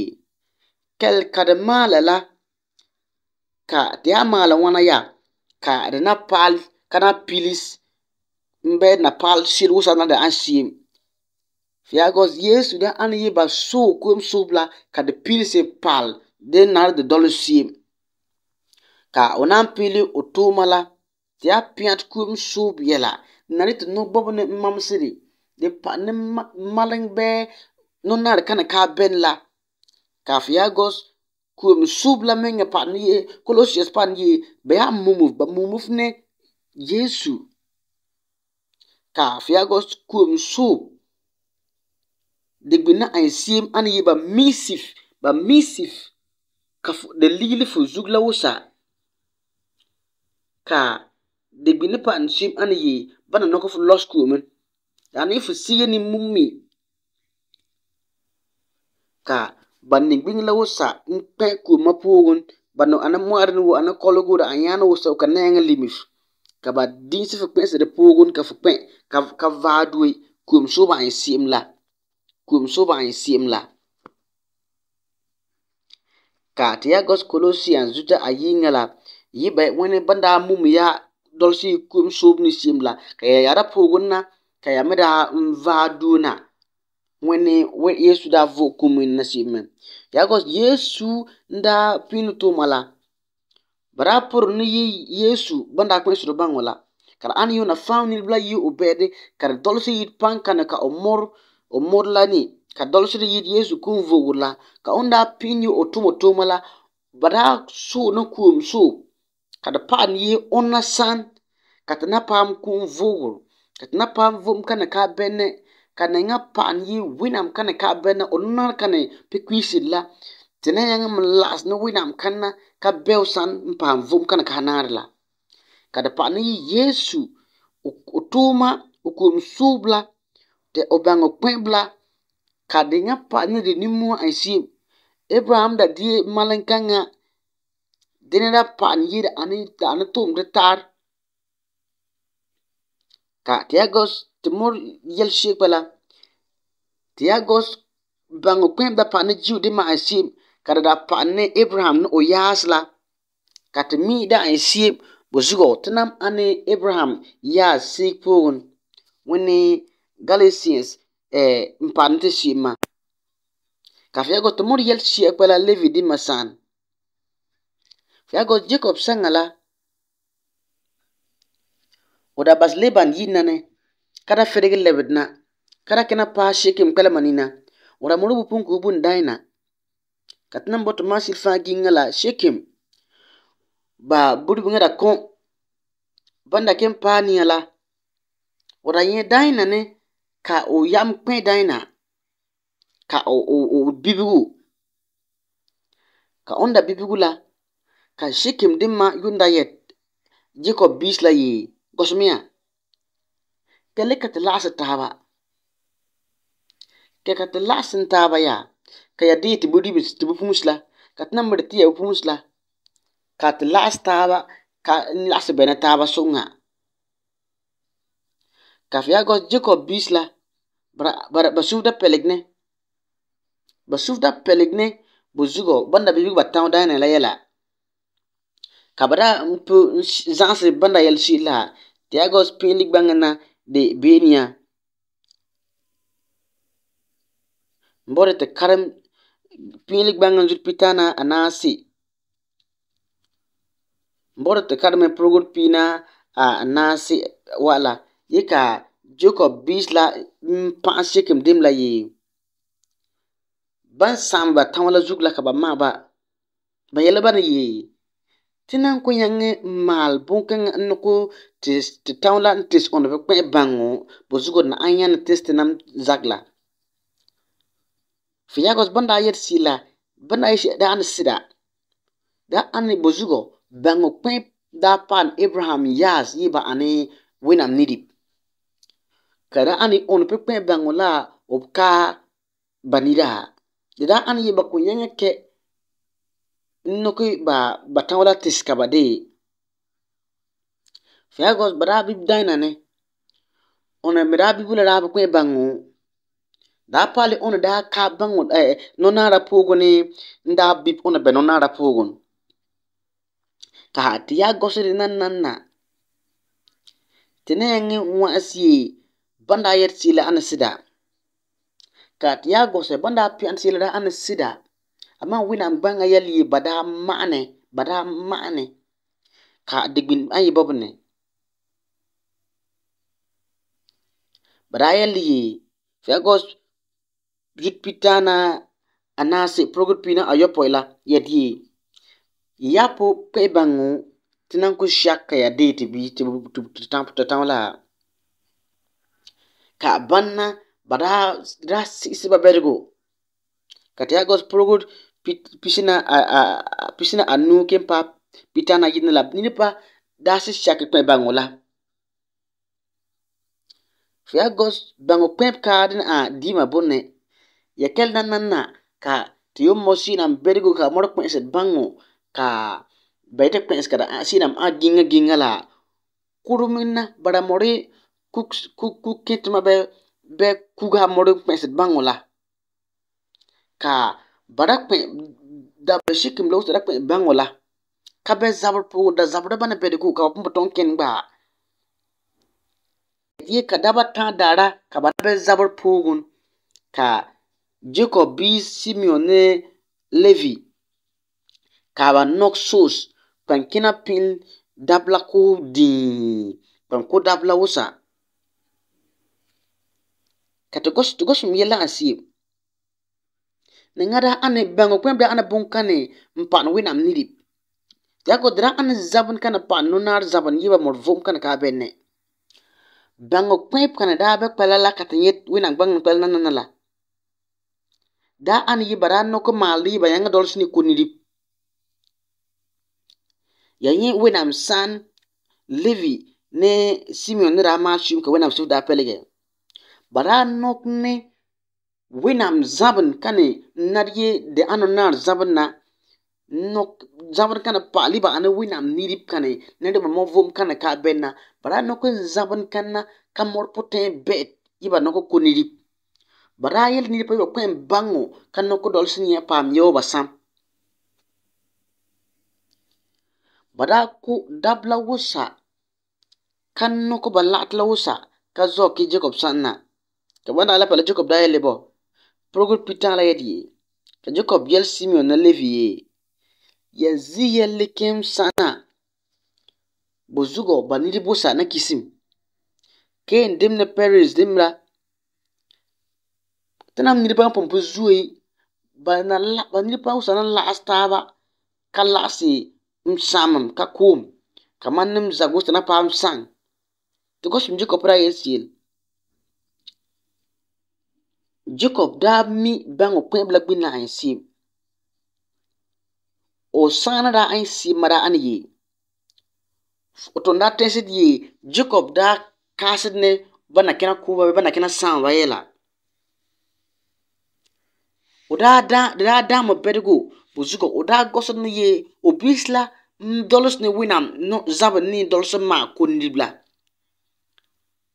kel kadamala la, la ka te a wana ya ka di napal ka na pilis bɛ na pal wusani ni na de a ni sheem Fiagos Yesu din ani yi ba sooi kom soobula ka pilis e pal de na de dollar sim ka o na pili o tooma la kum sub yela kom soobu yɛla na ni ti nubɔbu ni mamsi di di pa ni maliŋ bɛɛ nunari ka ni kaa la ka Fiagos kuom sub la menga pan ye Colossians pan ye baya mumuf ba mumuf ne Yesu ka fiagos kuom sub digbi na an siem an ye ba misif ba misif ka da ligili fu zug la wusa ka digbi pan siem an ye bana noko los kuomen da ne siye ni mummi ka ban ni la wosa n kpɛ ma puoŋ ba no ana moarɛ ni wo ana kɔlegore a na wosa ka nɛɛŋa limir ka ba diisi fu kpɛ'ɛsera puoŋ ka fu kpɛ ka, vaa vaadoi kuom sooba n se'em la kuom sooba n se'em la ka ti ya gɔs Colossian zuta a yi ŋa la yi ba wani ba daa mum ya dɔlesi yi kuom soobu ni se'em la ka ya yara puoŋ na ka ya mi da n vaadoi na mwene eh, yesu daa vuɣi kumuni nasibu yaagos yeesu n-daa piini toma la bɛ daa piri ni yi yeesu bɛ ni daa kpɛhisi di baŋɔ la ka di ana yuna family la yi o bɛdi ka di pan kana ka o mɔri la ni ka dolisiri yiri yeesu ka o vogi ka o ni daa piini o tuma toma la bɛ daa ka di paɣa ni yee na sani ka ti na paam ku n-voogiri ka ti na paam vom kana ka a kana nga pan yi winam kana e ka bena onna kana e pekwisi la tena yang mlas no winam kana ka beusan mpam vum kana e kanarla kada pan yi yesu utuma ukun subla te obang okwebla kada nga pan yi nimu aisi Abraham da die malankanga dene da pan yi da ani da ani tum de tar ka tiagos ti mɔri yɛli shee kpala Tiagɔs ban o kpihimda paɣa ni Jiw di maashim ka di daa paɣa ni Abraham ni o yaas la ka ti mi daa sie bɛ zuɣu ti nam ani Abraham yaa seei pooin wuni Galatians eh, n paani ti shee maa ka Fiagɔs ti mɔri yɛli shee kpala Levi di masan Fiagɔs Jacob saŋa la o daa basi Laban yina kada ferigi lebedna na kada kena pa shiki kpɛlema na wara murubu punku ubu o katina dai na ka ginga la shiki ba budi bunga da kon ban da ken paa nia la o daina nyɛ ni ka o yam kpɛ daina ka o o o bibigu ka onda bibigu la ka shiki mdima ma yunda yet jiko bis la yi gɔsimiya Piɛli ka ti laɣasi tahaba kpɛ ka ti laɣisim taaba yaa ka ya deei ti bi puunsi la ka ti ni miri ti ya bɛ puunsi la ka ti laɣasi taaba ka n bɛ bɛna taaba so ŋa ka Fiyagos Jacob biis la bɛ suhudali piɛligimi bɛ suhudali piɛligimi bɛ zuɣu ban da biɛbi ba tama daana la yɛla ka bɛ daa zaŋsi ban da yɛli shee la Fiyagos Pininli gba na. de bɔɔli ti karim piili pili n zuli Peter na Anansi te ti karimi pirigiri a na Anansi waɣala yee ka Jacob Beesla n-paɣi la yee ban saɣim ba tiŋa la la ka ba maai ba bɛ nyɛla ban yɛ ti nan ku nyaŋ'i maali bunkiŋa n ni ku ti ta'am la n tiisi n di kpi'i baŋa ŋɔ bɔ zugo di na a ni tiisi ti nam zagɛ la. fu yagɔsi bini daa yɛri se'em la bini daa shɛli daa sira ani daa Abraham yaas yee ba ani wunam ka da ani n ni kpi'i baŋa la fu kaa ba nira di daa ani yeti ba kɛ ba la Nnukwu ikpà bàtawala tìskà bà deè. Fuyagosi bàdaa bib dainanɛ ɔnɛ mɛ daa bibilɛɛ daa bɛ kpɛ baŋɔ. Daa palɛ ɔnɛ daa kaa baŋɔ nɔnaara puugɔnɛ n-daa bib ɔnɛ bɛ nɔnaara puugɔn. Kaha ti ya gɔsi di nannanna. Ti ni nyaŋɛ wa'asi yeti bãn daa yɛti se'em la ana sida. ka ti ya gɔsɛ bãn daa pia'am se'em la daa ana sida. amma winam gbaŋa yɛli ba daa maɣani ba daa maɣani ka di gbuni a yi bi ni ba daa yɛli fɛgos jupitana anase progut pina ayɔpɔi la yɛdi yapo kpihi baŋ ŋɔ ti nan ku shɛk ka ya dee deei ti tam la ka banna ba daa siɣisi ba bɛligu ka ti agos gos progut pisina a a pisina a nu ke pa pitana yin la ni pa da si chak pe bangola fia gos bango pe card a di ma bonne ya kel nan nan na ka ti yo mo si nam berigo ka mor pe se bango ka baita pe skara a si nam a ginga ginga la kurumina bara mori kuk kuk kit ma be be kuga mor pe se bangola ka Ba barak pe da shikim lo da pe Ka bɛ zabar po da zabar bana pe de ku ka pum ton kɛn gba. ye ka daba ta daara ka ba be zabar po gun ka jacob Simeon, ne levi ka ba nɔg sos pan pin dabla ko di pan ko dabla wusa ka to gos to gos mi ni nga daa ani baŋa kpɛm daa ani bunkani n paɣani wɛnnaam nili ya ko di daa ani zabini ka ni paɣi nunaari zabini yiba mori ka ni kaa bɛn ni kana kpɛb ka ni daa bɛ kpala la ka ti nyɛ wɛnnaam gbaŋ na na la daa ani yiba daa no ku maali yiba ya ŋa dolisi ni ku nili ya nyɛ wɛnnaam san levi ni simeon ni daa shim ka wɛnnaam suhu daa paligi ba daa no ni winam zabun kani narye de anonar zabun na nok zabun kana paliba ana winam nirip kani nede ma vom kana ka na bara nokon zabun kana kamor poten bet iba noko kunirip bara yel nirip iba kwen bango kan noko dolsin ya pam yo basam bara ku dabla wusa kan noko balat la wusa ka zo ki jacob sanna ka wanda ala pala jacob da yele bo Propita ladi, kan kòb yl si nan levi, y zi yè lekemm sana bozoò ban de bosa na kisim, Ke demm ne per demm la tanam m pa p p zoe depa sa nan laastava ka lasse msamamm ka komm ka man nemm za gostan na pam sang te go si mj koel. Jacob daa mi bɛŋ o kpiɣi bila gbinni a seem. O saana daa a seema daa a ni O ton daa tiɣisi ti yɛ daa kaasi ni ba nakina kuuba bee ba nakina saamba yɛla. O daa daami bɛrigu o zuɣu o daa gɔsiri ni yɛ o biisi la n-dolisi ni wunam zabiri ni n-dolisi ma'a ko nira bila.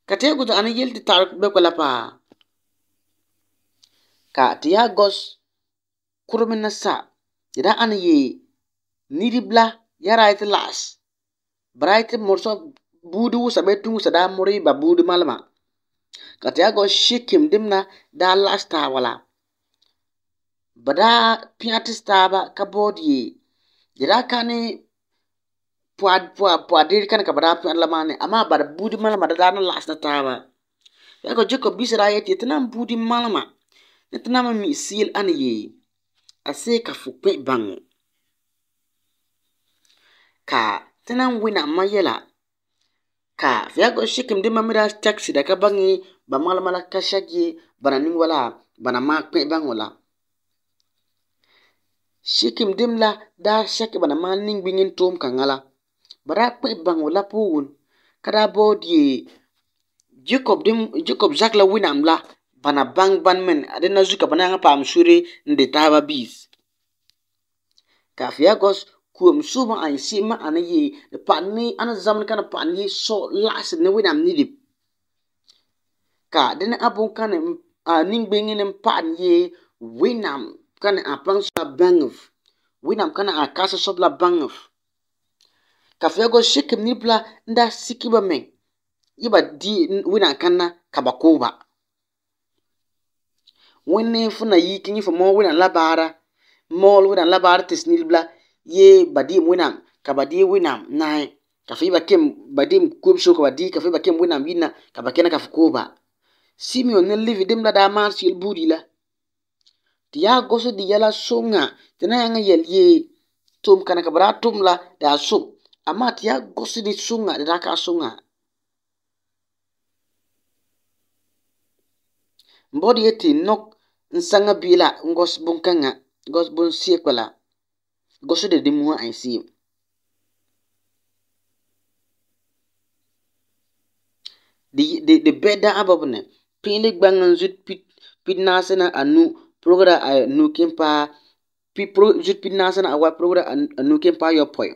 Ka ti yɛli guui ti ti taɣiri bɛ kpala paa. ka ti ya gos kurimi na sa di ana ye ya raa las laɣas bi budu yeti sa buudi sa daa muri ba budu malima ka ti ya gos shikim dimna daa las ta wala bada piyati piɛtisi ba ka boodi yee di ka ni puad deeri kani ka bi daa piɔtila maa ni amaa bari buudi da di daa las ta ba ya ko jiko bisa daa yeti ti ni Dẽtɩ tena ma mi'isɛ yel ãn ye, a see ka fu kpɛ baŋɛ ka tena nan wina ma yɛla ka fu yaa shikim de mamira mi taksi da ka bangi ba malema ka shɛgiye bana ni wala bana ma maa kpɛ la. Shikim di mɛ la daa shɛkɛ ba na maa ningbiŋa n tuum kaŋa la ba kpɛ la puan ka daa bɔɔdi yee Jacob zagɛ la wina la bana ban min ade na zuka bana nga paam suri ndi taaba biis kafiya gos kuom suba an sima ma ana ye de paɣa ni ana zamni ka ni so las ni we nam nidi ka di ni abun kana ni a ning bengin paɣa ni ye we ka ni a paŋ sa baŋif we ka ni a so sɔbila baŋif kafiya gos shikim ni bila n sikiba mɛ yiba di we kanna ka ba kooba wẽnne fo na yɩ kẽ yẽ fo maoo wẽnnaam la baara maool wẽnnaam la baar tɩ snil bla yee ba wẽnnaam ka ba dɩɩ wẽnnaam naẽ ka fo yɩ ba kem ba dɩɩm ka ba dɩ ka fo yɩ ba kem wẽnnaam yĩnna ka ba kẽna ka fo kooba simeon ne levi dem la daa maan sɩyel buudi la tɩ yaa gosd yɛla sõnga tɩ na yãng yɛl yee tʋʋm kãna ka ba daa tʋm la daa som amma tɩ yaa gosd sõnga da daa kaa sõnga n baood ye tɩ nok n saŋa bihi la n gosi bunkaŋa gosi bunsiɣikpa la gosili di muhu ainsi di be daɣibu ni pini gbaŋ zuɣu pidinaasi ni anu purigira anu kin paai zuɣu pidinaasi ni awɔi purigira anu kin paai yopɔi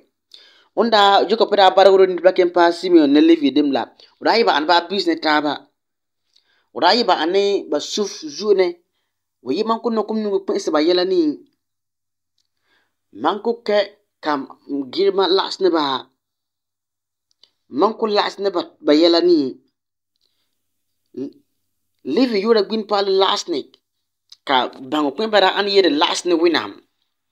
ŋun daa zuɣu ka daa barigiri niriba kin paai Simeon ni Levi dim la o daa yi ba ani baa biisi ni taaba o daa yi ba ani ba sufu zuɣu ni O yiɣi man ku niŋ kum ningbuni kpiŋsiba yɛla ni man ku kɛ ka giri man laɣisi ni ba man ku laɣisi ni ba yɛla ni livi yura gbuni paɣili laɣisi ni ka baŋɔ kpiŋ bala ani yɛ di laɣisi ni wunam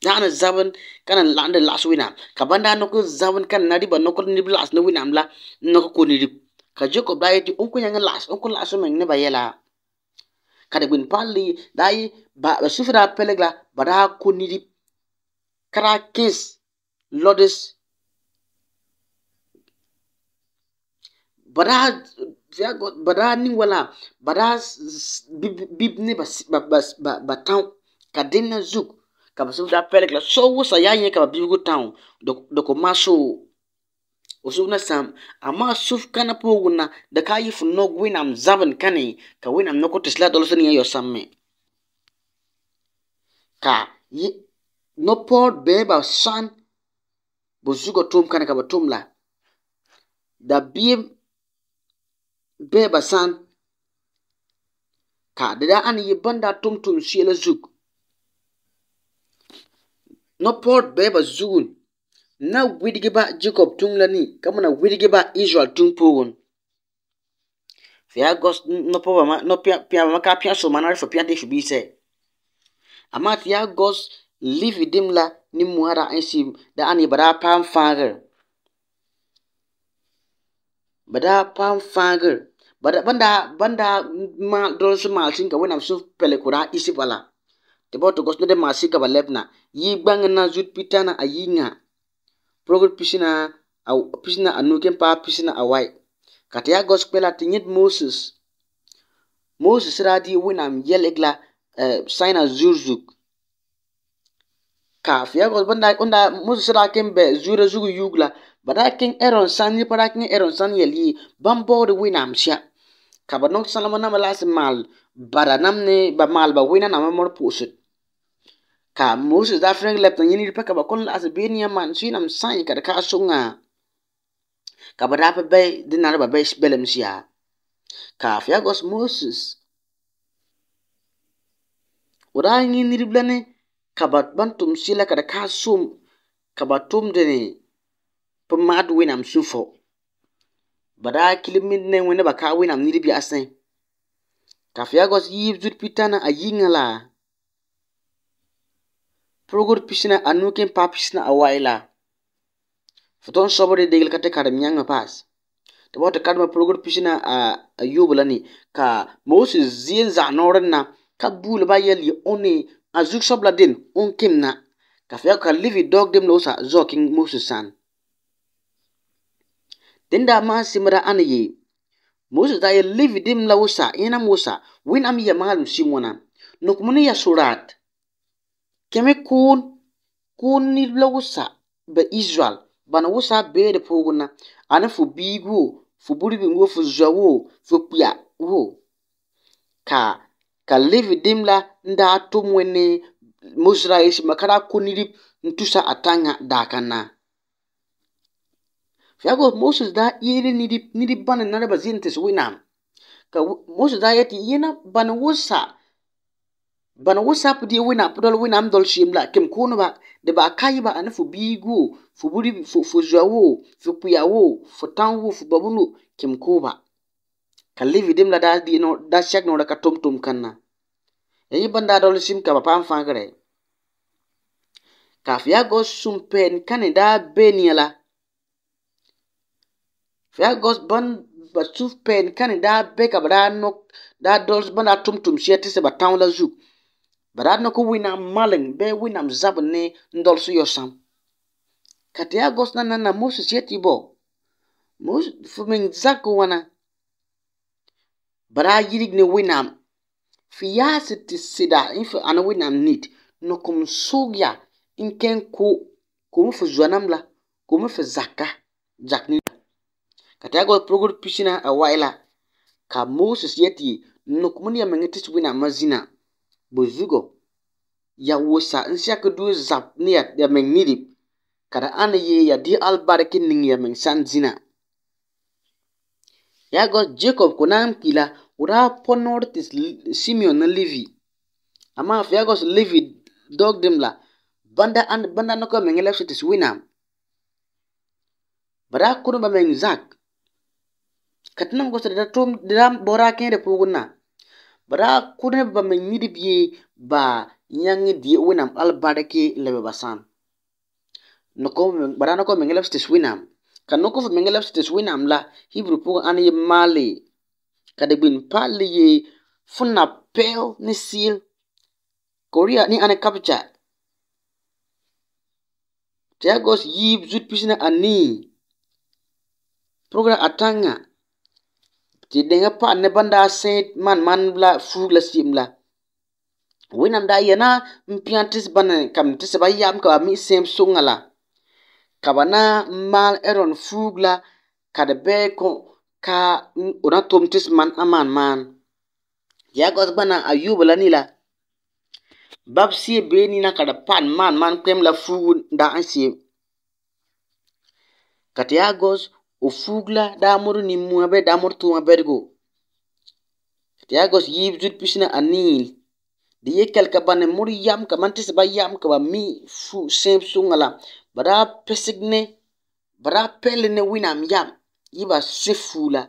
di ani zabim ka ni laɣim di laɣisi wunam ka ba daa ni ku zabim ka ni na di ba ni ku nibi laɣisi ni wunam la n ni ku ko ni di ka Jakob daa yeti o ni ku nyaŋ'i laɣisi o ni ku laɣisimi ni ba yɛla. kada gbin palli dai ba ba sufina pelegla bada konidi kada kis lodis bada bada ningwala bada bib ne ba ba ba ba town ka dinna zuk ka ba pelegla so wusa yayin ka ba bigu town doko maso na sam ama sufkana pugna daka yifu nog winam zaban kane ka winam noko tisla dolosoniya yo samme ka no pod be ba san bo zugo tum kana ka ba tum la da bie be ba san ka da an yi banda tum tum la zug no pod be ba zugun na ba Jacob tun kama na mana ba Israel tun poogon fiya gos no po ma no pia pia ma ka pia so manar fo pia de shubi se ama fiya gos livi la ni muhara ansi da ani bara pam fager bada pam fager bada banda banda ma dol ma sin ka wena so pele kura isi bala te bo to gos no de si ka balebna yi gbang na zut pitana ayinga t a pisina an no ken pa pisina awa, Ka te a gos pela teèt Mo Moòse sera di weam yèl elasina zuzug. Ka fi go bon onda Mo la ken bè zure zogu yougla, bat ken èron san pa ken eron sanè li ba bò de wenamcha, ka bat san man mala la se mal, bara nam ne ba mal ba wena mmort p posutt. Ka Mo e a Frankp anni pe ka ba konzeben ma na ms kada ka son ka peè de na ba be bbelm si. Ka fi a gos Moses Odangen niri blane ka bat bantom sela kada ka ka ba tom dee pamma we na msò, Bada ki le midnneng we ba ka we m niri a. Ka fi a gos yib dutpitana a y la. Progt pisina a no ken pa pisna awa e la. Foton so de degel ka te kade mi an pas. Teò te kad ma progt pisina a yogo lae ka Moòse zinza norena ka bou bayèli ye one a zok so la den on kemna ka fèo ka leve dogg dem los sa zoòking m Mose san. Denda ma se mora e ye. Mose da ye levi dem la wosa ena mosòsa wen a mi a magm simonana, Nok m monne ya soat. Kuuni kuuni niri la wuu sa ba Israel ba ni wuu saa bee di puuni na a ni fu biigi fo fu burebihi wuu fu zɔri wuu fu kpiya wuu ka ka Levi dim la daa tom wini Mosuraesi ma ka ko ku niri n tusa a taŋa daaka na Fiyabɔɔ Moses daa eeri niri niri bana nara ba zi'an ti si winaam ka Moses daa yɛli ti yi na ba ni wuu bana wosap di wẽnnaam dol wẽnnaam dol shɩɩm la kem kʋʋneba d baa ka yɩba a ne fo biig fo buri fo zoa wo fo kpɩa wo fo tãn wo fo babun kem kʋʋba ka levi dem la daa dɩɩ da sɛk noora ka tom tom kanna e ya yɩ bãn daa dol shɩm ka ba paam fãagrɛ ka fo yaa gos sũm pɛɛn kãne daa bee nia la fo gos bãn ba sũ pɛɛn kãne daa be ka ba daa nok daa dol bãn daa tʋm tʋm sɩa tɩ sɛ ba tão la zug badat na ko winam maleng be winam zab ne ndol su yosam katia gos na na na moses yeti bo mus fuming zaku wana bara yirig ne winam fiyasi ti sida infi ana winam nit no kum sugya inken ku kum fu zwanam la kum fu zakka ah, jakni katia gos progur pisina ah, awaila ka moses yeti no kumuni ya mengeti subina mazina Bozzugo yawosa n siɛka doo zap ni ya meŋ niri ka da ana yee ya dihi alibariki niŋ ya meŋ sani dina ya gos Jacob ku naan la o daa po nuuri ti Simeon ni Levi amaa ya so Levi dog dem la banda banda ni ka mŋ yɛla ti wunam ba daa kono ba meŋ zak ka ti niŋ gusi di daa bɔri a kpiiri puuni na. ba daa kuni ba mi nyiri bie ba nyaŋi die wẽnnaam albarkɛ la be ba sãn ba daa na kɔm meŋɛ la b sɩtis ka nokɔ fo meŋɛ la b sɩtis la hebru pʋgẽ ãn yɩ maale ka di gbin paale ye fo na ni ne seal korea ne ãn kapcha tɩ yaa gɔs zut-pisi na anii pʋgra tɩ dẽngã paad ne bãnda a sẽ man man la fuug la seem la wẽnnaam daa yɛna n pĩa tɩ bãna kam tɩ sẽba yaam ka ba mi sẽem sõnga la ka ba na n maal ɛrɔn fuug la ka d bɩ kõ ka o na tʋm tɩ man a maan maan yaa gɔs a yʋʋba la ni la bab sie bee nina ka d man maan maan kpɛm la fuug da n seem ka tɩ O foug la damor ni mwabe damor tou mwabergo. Te a gos yib zuit pisina anil. Di ye kel kabanen mori yam ka mantis ba yam kaba mi foug semsou ngala. Bara pesegne. Bara pelene winam yam. Yiba se foug la.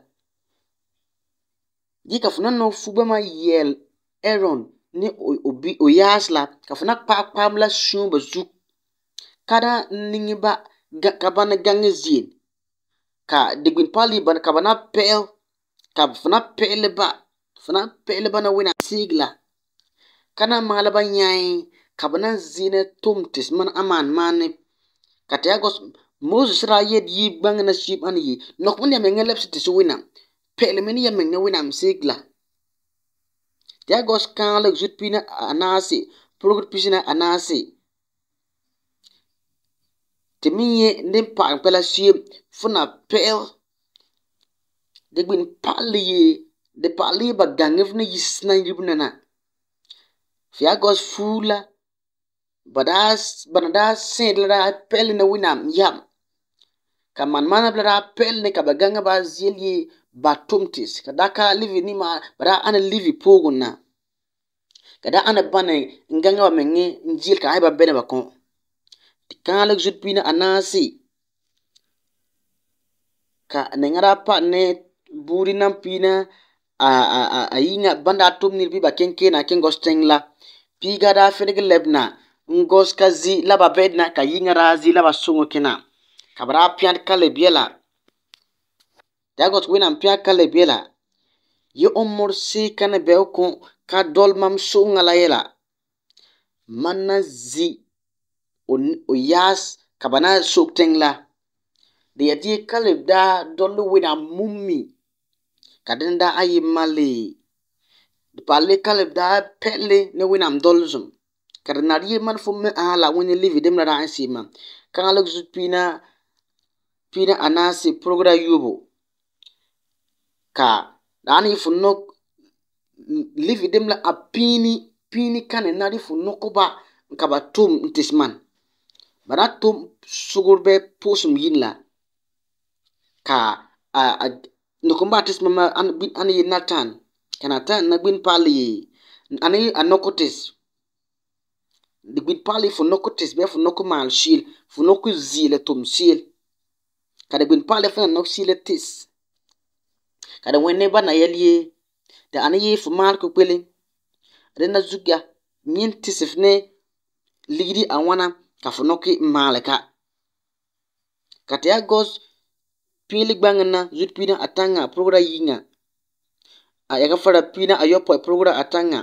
Di ka founan nou foug ba ma yel. Eron ni oyaz la. Ka founan pakpam la syon ba zouk. Kada nini ba kabanen gange ziyen. ka digwin pali ban ka bana pel ka fana pele ba fana pele bana wina sigla kana mala ba nyai ka bana zine tumtis man aman mane ka te agos moses ra yed yi bang na sheep an yi nok mun ya menga lep siti su wina pele mini ya menga wina msigla te agos kan lak zut pina anasi progut pisina anasi te minye nipa pela sheep fo na pɛ'ɛl di gbuni paɣinli yee di paɣilli ba gaŋmi na yi sina yibu na na Fiyagɔs fuu la ba na daa seedi la daa pɛl na wunam yam ka manima na bila daa pɛ'ɛli ni ka ba gaŋɛ ba ziɛli yee ba tumtis ka daa kaa livi ma ba daa ana livi pogo na ka daa ana ba n gaŋɛ ba miŋa n-gilli ka a yi ba bɛ ba kɔ ti kaali na anaasi Nggara pa ne burii mpina a banda tom vi pa ken kena ken go tg la, Pigara ffen ke lèpna, un gos ka zi la ba bèna ka yazi la ba sono kena, Ka pi ka le bièla got gompya ka le bèla. ye o mor se kae bèo ko ka dolm msonga la yla. Manna zi o ja ka bana soègla. deɛdeɛ Caleb daa dɔle wena mumi kadin da ayi mali palle Caleb daa pɛle ne wena dɔle zum kadin na ye man fo me a la wena livi dem ra an sima kan na pina pina anasi progra yubo ka dani fo no livi dem la apini pini kan na di fo no ko ba ka ba tum ntisman bana tum sugur be posum yin la ka a atis mama an bin an yi natan kana tan na gbin pali ani anokotis di gbin pali fu nokotis be fu noku mal shil fu noku zile tum shil kada gbin pali fu nok shile tis kada wene ba na yelie da ani yi fu mal ku kwelin rena zugya min tisif ne ligidi awana ka fu noki malika ka. ya gos pilik bang na zut pina atanga progra yinga a yaga fara pina ayopo e progra atanga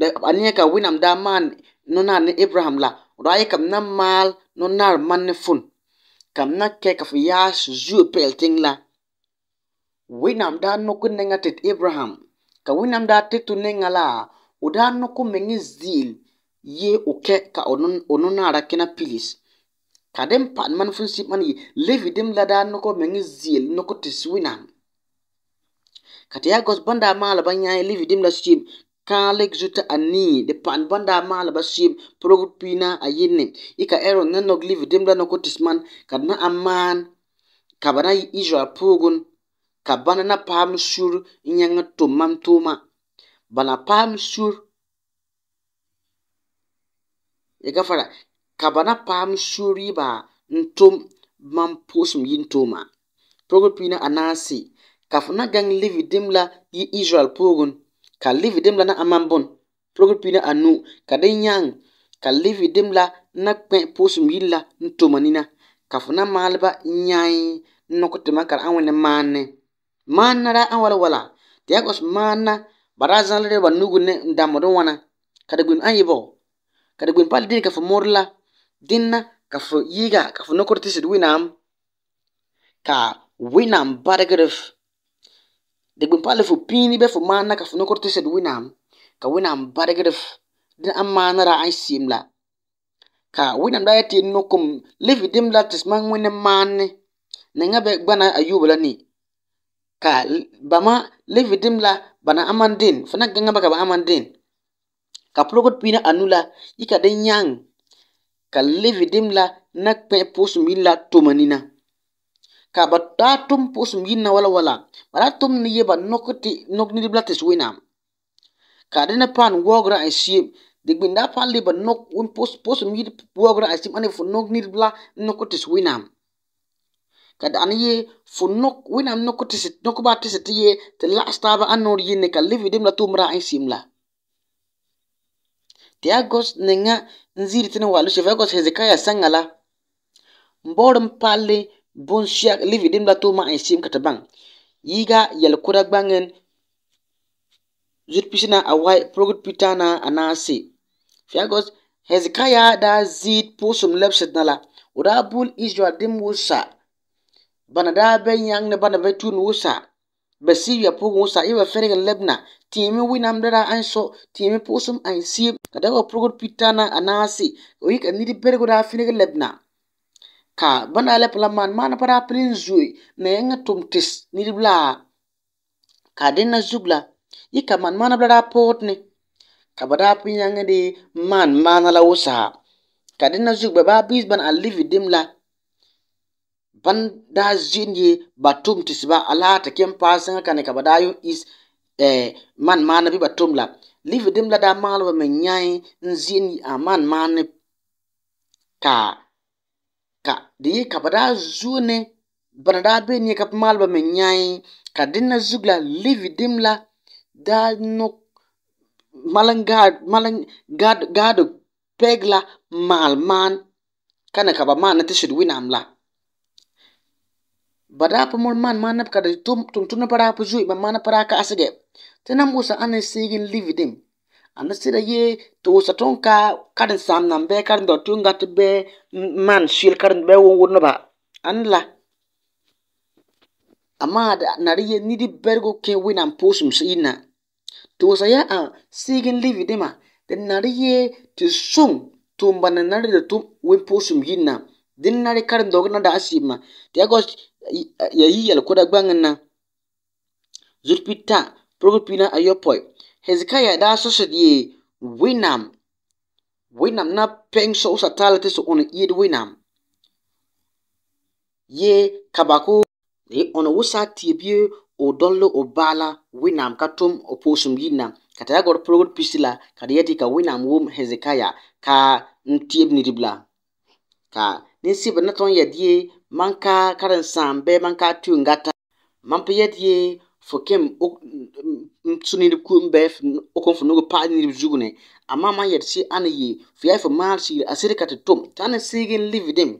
da aniya ka winam da man no na ne ibrahim la ra yakam na mal no na man ne fun kam na ke ka fu ya zu pelting la winam da no kun nga tet ibrahim ka winam da tetu ne ngala u da no ku mengi zil ye uke ka onun onun ara kina pilis Kadem pan man fun sip man yi levi dem lada noko mengi zil noko tiswinam. ya gos banda mala banya levi dem la sip lek zuta ani de pan banda mala ba sip progut pina ayinne. Ika ero nanok levi dem la noko tisman na aman kabana Israel pogun kabana na pam sur inyanga tumam tuma. Bana pam sur. Ya e gafara ka ba na paam ba n-tom man puhisim yintooma pɔrigu pina anaasi ka funa gaŋ livi dim la yi Israel poogun ka livi dim la na a man bun pɔrigu pina anu ka di nyaŋ ka livi dim la na kpɛ puhisim yini la n-toma nina ka funa maaleba nyai n-nɔkɛ ti ma ka di ani wuni maani maani daa ani wala wala ti ya kɔ'ɔm maani na ba ba nuhi ni n-damɛ di ka di gbuni ani yibɔ ka di gbuni pa deeni ka fu murɛ la dinna kafə yiga kafə nokor tisid winam ka winam fu dəgbən palə fo pini bɛ fo mana kafə nokor tisid winam ka winam bargərəf din a mana ra a sim la ka winam da yati nokum livi la tis ma ŋwini maanni niŋa bɛ gbana ayuba la ni ka bama livi dim la bana aman din fo na gaŋa ba ka ba aman din ka pulogod pina anu la yi di nyaŋ ka levedem la na kpẽ pʋʋsem yir la tʋma nina ka ba daa tʋm pʋʋsem yir na wala wala ba daa tʋm ne yɛ ba nɔk tɩ nɔk nidb la tɩ wẽnnaam ka dẽna paan waoogra n sɩɩm dɩ gbiŋ daa paan le ba nɔk pʋʋsem yir waoogra n sɩɩm ãne fo nɔk nidb la n nɔk tɩ wẽnnaam ka dagana ye fo nok wẽnnaam nokba tɩsɩ tɩ ye tɩ lags taaba a noor yelle ka levedem la tʋʋmdã ãn sɩɩm nziri tini walu shevekos n sangala n palli bun shiak livi dim la tuma en sim kata bang yiga yal kura bangen zut pisina awai progut pitana anasi fiagos hezekiah da zit na la nala uda bul israel dim wusa bana da ben yang ne bana betun sa. basiya pʋgẽ wʋsa y wa fɛrgen lebna tɩɩme wẽnnaam da ra sɔ tɩɩme pʋgsem ãn sie ka da wa pʋgd pitãna a naase ka nid bɛrgo daa fẽneg lebna ka bãna la pa la maan maana pa zoe na yãngã tʋm tɩs nid la ka dẽnna zug la yɩ ka maan maana bla daa pʋgd ne ka ba daa pẽ yãngde maan maana la wʋsa ka dẽnna zug ba baa biis bãn a livi dem la pan da zindi batum ti siba ala ta kem pasanga kane ka badayo is eh man mana bi batum la live dim la da malwa me nyai nzini a man mana ka ka di ka bada zune bana da be ni ka malwa me nyai ka dinna zugla live dim la da no malangad malang gad gad pegla mal man kana ka ba mana ti shidwina amla bada pamor man manap kada tum tum tuna para zui ma mana para ka asage tenam usa ane sigin lividim anda sida ye to usa ka kadan sam nam be kadan do tunga to be man shil kadan be won na ba la amma da ye nidi bergo ke winam posum ina to usa ya a sigin lividima den nariye to sum na nari da tum win posum yinna din nari kadan dogna da asima tiagos Yeyiel kodagbaŋa na zupita porogu pina ayɔpɔi. Hezekiah daa sõsed-ye wẽnnaam. Wẽnnaam na pẽng so'osa taalɛ tɩ sẽn ɩɩd wẽnnaam. Ye ka ba kʋ ɔnɛ wʋsã tiebie ɔ dɔlɛ ɔ baala wẽnnaam ka tʋm ɔ poosum yĩnna ka tɩ yaa gɔr pʋrɔgd pisila ka dɩ ka wẽnnaam wʋm hezekiah ka ntieb tieb nir ka nensɩba na tõnd yaa dɩ man ka karen sãam bɩ man ka a tɩ n gata man pa yɛt ye fo kem sũ nidb kum bɛ ʋk n fo nugu pagd nidb zugune amma man yɛt sɩ ãn ye fo yaa fo maan sɩɩr a sɩd ka tɩ tʋm tɩ ãn sɩɩgen lividẽm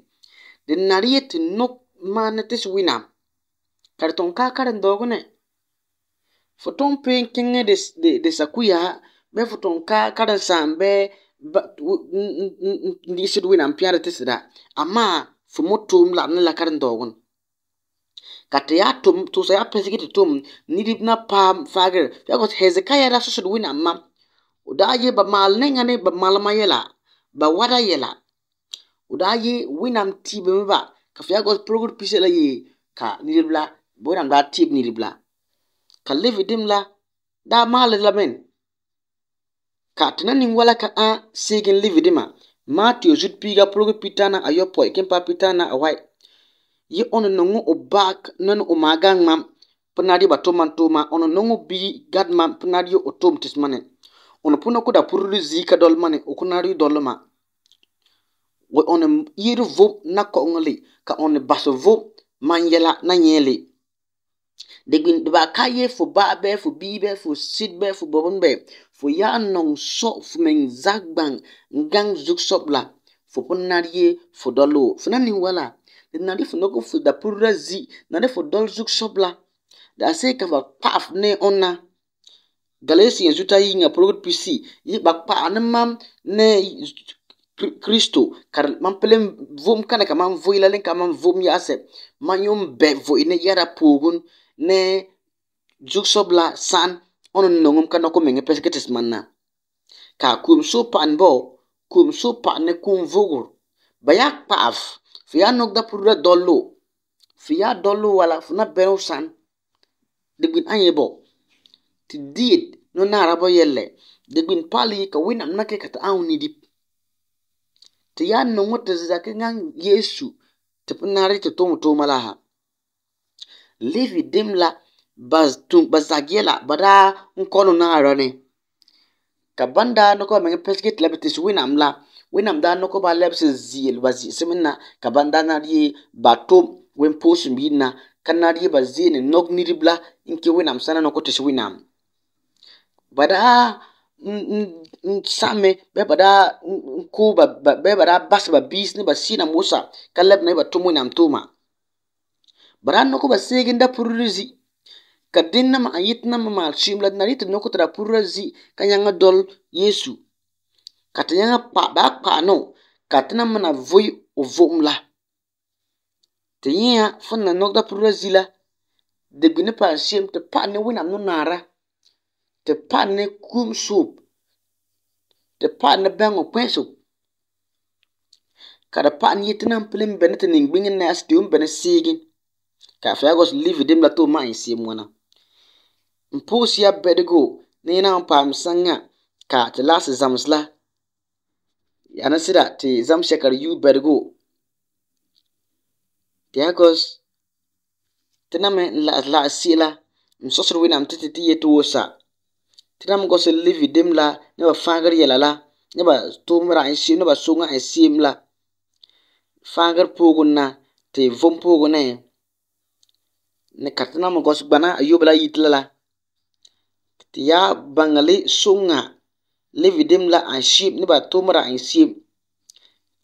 d nar ye tɩ nok maan tɩ s wina ka d tɩ n kaa karen dɔogene fo tʋm pe n kẽngẽ d sakuya bɩ fo tɩ n ka karen sãam bɛ n dɩgsd wina n pĩadɛ tɩ sɩda amaa fu mu tʋʋm la ne la karendɔɔgʋn ka tɩ yaa tʋm tʋ ya yaa pẽsg tɩ tʋm nid na paam faagr because hezekiah ra sõsd wẽnnaam mam daa ye ba maal ne ne ba malema yɛla ba wada yɛla daa ye wẽnnaam tiibe me ba ka fo yaa gos pise la yee ka nidb la wẽnnaam daa tiib nidb la ka levi dɩm la daa maald la men ka tɩ na wala ka ã seegen levi dɩmã Matthew zut piga purgu e pitana ayopoi kimpa pitana awai. Ye ono nongo obak nan umagang mam penadi batoman toma ono nongo bi gad mam penadi yo otom tismane. Ono puno kuda purulu zika dolmane okunari dolma. We ono iru vop na kongli ka ono baso vop manyela na nyeli. Degbin deba kaye fo ba be fo bi be fo sit be fo bobon be Fwe ya anong so fwen yon zak bang ngan yon zyok sopla. Fwe pon nariye fwe do lo. Fwen an yon wala. Nari fwen do kon fwe da prurazi. Nari fwe do yon zyok sopla. Da ase yon kwa paf ne ona. Gale yon si yon zyotayi nga prurot pis si. Yon bak pa ane mam ne kristou. Kar man plem vwom kane ka mam vwoy la len ka mam vwom ya ase. Man yon be vwoy ne yara pwogon ne zyok sopla san. onun nongum ka noko menge pesketis manna ka kum su pan bo kum su pan ne kum vugur bayak paaf fiya nok da purra dollo fiya dollo wala funa benu san digbin anye bo ti diit no nara bo yelle digbin pali ka winam nake kata ni dip ti ya nongo ti zaki ngang yesu ti punari ti tomu tomalaha levi dimla la ba zag yɛla ba daa n kɔ nunaara ni ka bani daa ni kɔ ba mini piligiti la biti wẽnnaam la wẽnnaam daa ni kɔ ba lɛbisiri ziili ba zi'isi mini na ka bani daa nari yee ba tom wẽn-poosim yiri na ka nari yee ba zeeni nɔg niriba la n kɛ wẽnnaam sãna ni kɔ tɩ ba daa n saɣami ba daa n kooi ba bɛɛ ba daa basɛ ba biisi ni ba siina moosa ka lɛbina ba tom wẽnnaam tooma ba daa nɔkɔ ba seegenda purili zi Ka a Kadinam ayitnam malshim la ka nokotra dɔl kanyanga ka Yesu. Katanyanga pa ba pa no katina mana voi ovom la. Te yia fana nokda purazi la de gine pa shim te pa ne wina no nara. Te pa ne kum soup. Te pa ne bango kwen ka Kada pa ne yitnam pilim benet ningbingen nas dium benet sigin. Ka fagos live dim la to ma insim wana. Pɔɔsi bedigu ni na niŋ paanu ka te lasi zamsi la anasida ti zam kari yu bedigu te akos te name laɣisi la, n msosro wunam ti ti ti yɛtɔɔ sa ti nami livi dim la ne ba faagiri yɛla la ne ba so ŋɔ n seem la faagiri pogo na ti vom poogu ni ka ti nami wɔɣisi gbana ayɔbu la yiti la la. te yaa baŋa soŋa le videm la a ship ne ba tomra n shim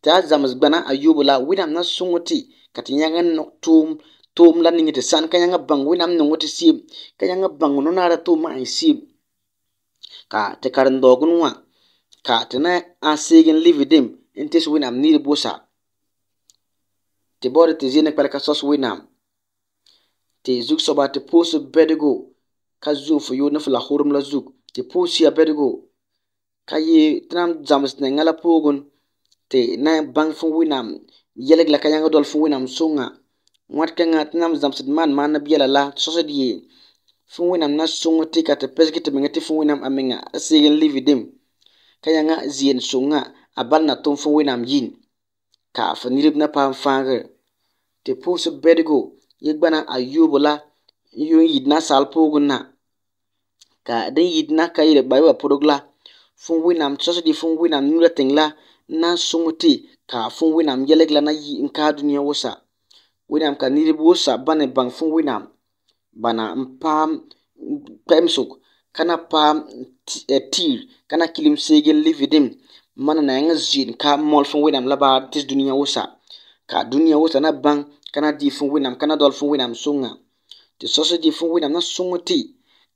tɩ a zãms gbana ayoobo la winam na sõng te ka te yãng n tom tom la niŋe te sãn ka yãng bãng wẽnnaam nongo te seem ka yãng bãng nonaara tʋʋmã n seem ka tɩ karen-daoogun wa ka tɩ na ã seegen le videm n tes wẽnnaam niir bosa te baoodɩ tɩ zĩig ne ka sõs winam te zug-soaba te posi bɛdigo ka zu fo yo na fo la khurum la zuk te po si a bergo ka ye tram jams na ngala pogon te na bang fo winam yelek la kanyanga dol fo winam sunga ngat ka ngat nam jams man man na biela la so se die fo winam na sunga te ka te pesgit me ngati fo winam aminga asigen live dem kanyanga zien sunga abal na ton fo winam yin ka fo nirib na pam fanga te po so bergo yegbana ayubula yun yidna sal pogon na ka de yi na ka yele ba ba podog la fun winam tsɔsɔ di fun winam nyura tiŋ la na suŋ ti ka fun nam yɛleg la na yi n kaa duniya wosa nam ka niriba wosa bani baŋ fun ba na n paam kpɛmsuk kana paam tiir e, kana kilim seegen lividim mana na yãŋa zin ka mɔl fun nam la baa tɩ duniya wosa ka duniya wosa na baŋ kana di fun winam kana dɔl fun winam suŋa tɩ sɔsɔ di fun nam na suŋ tɩ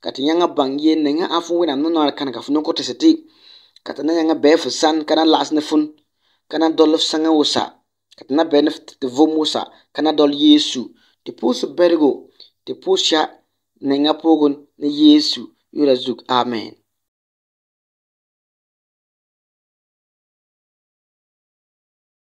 kati nyɛŋa baŋ yee ni ŋa a fun wẽnnaam nonoar ka fu nokr tɩ sẽn tɩ ka tɩ na yãŋa bɩ fu san ka na lags ne fun ka na dɔl f sãŋa ka tɩ na bɩ ne tɩ vom wʋsa ka na dɔl yeesu tɩ pʋʋs bɛrgo tɩ pʋʋsa ninga pʋgẽ ne yeesu yʋʋra zug amen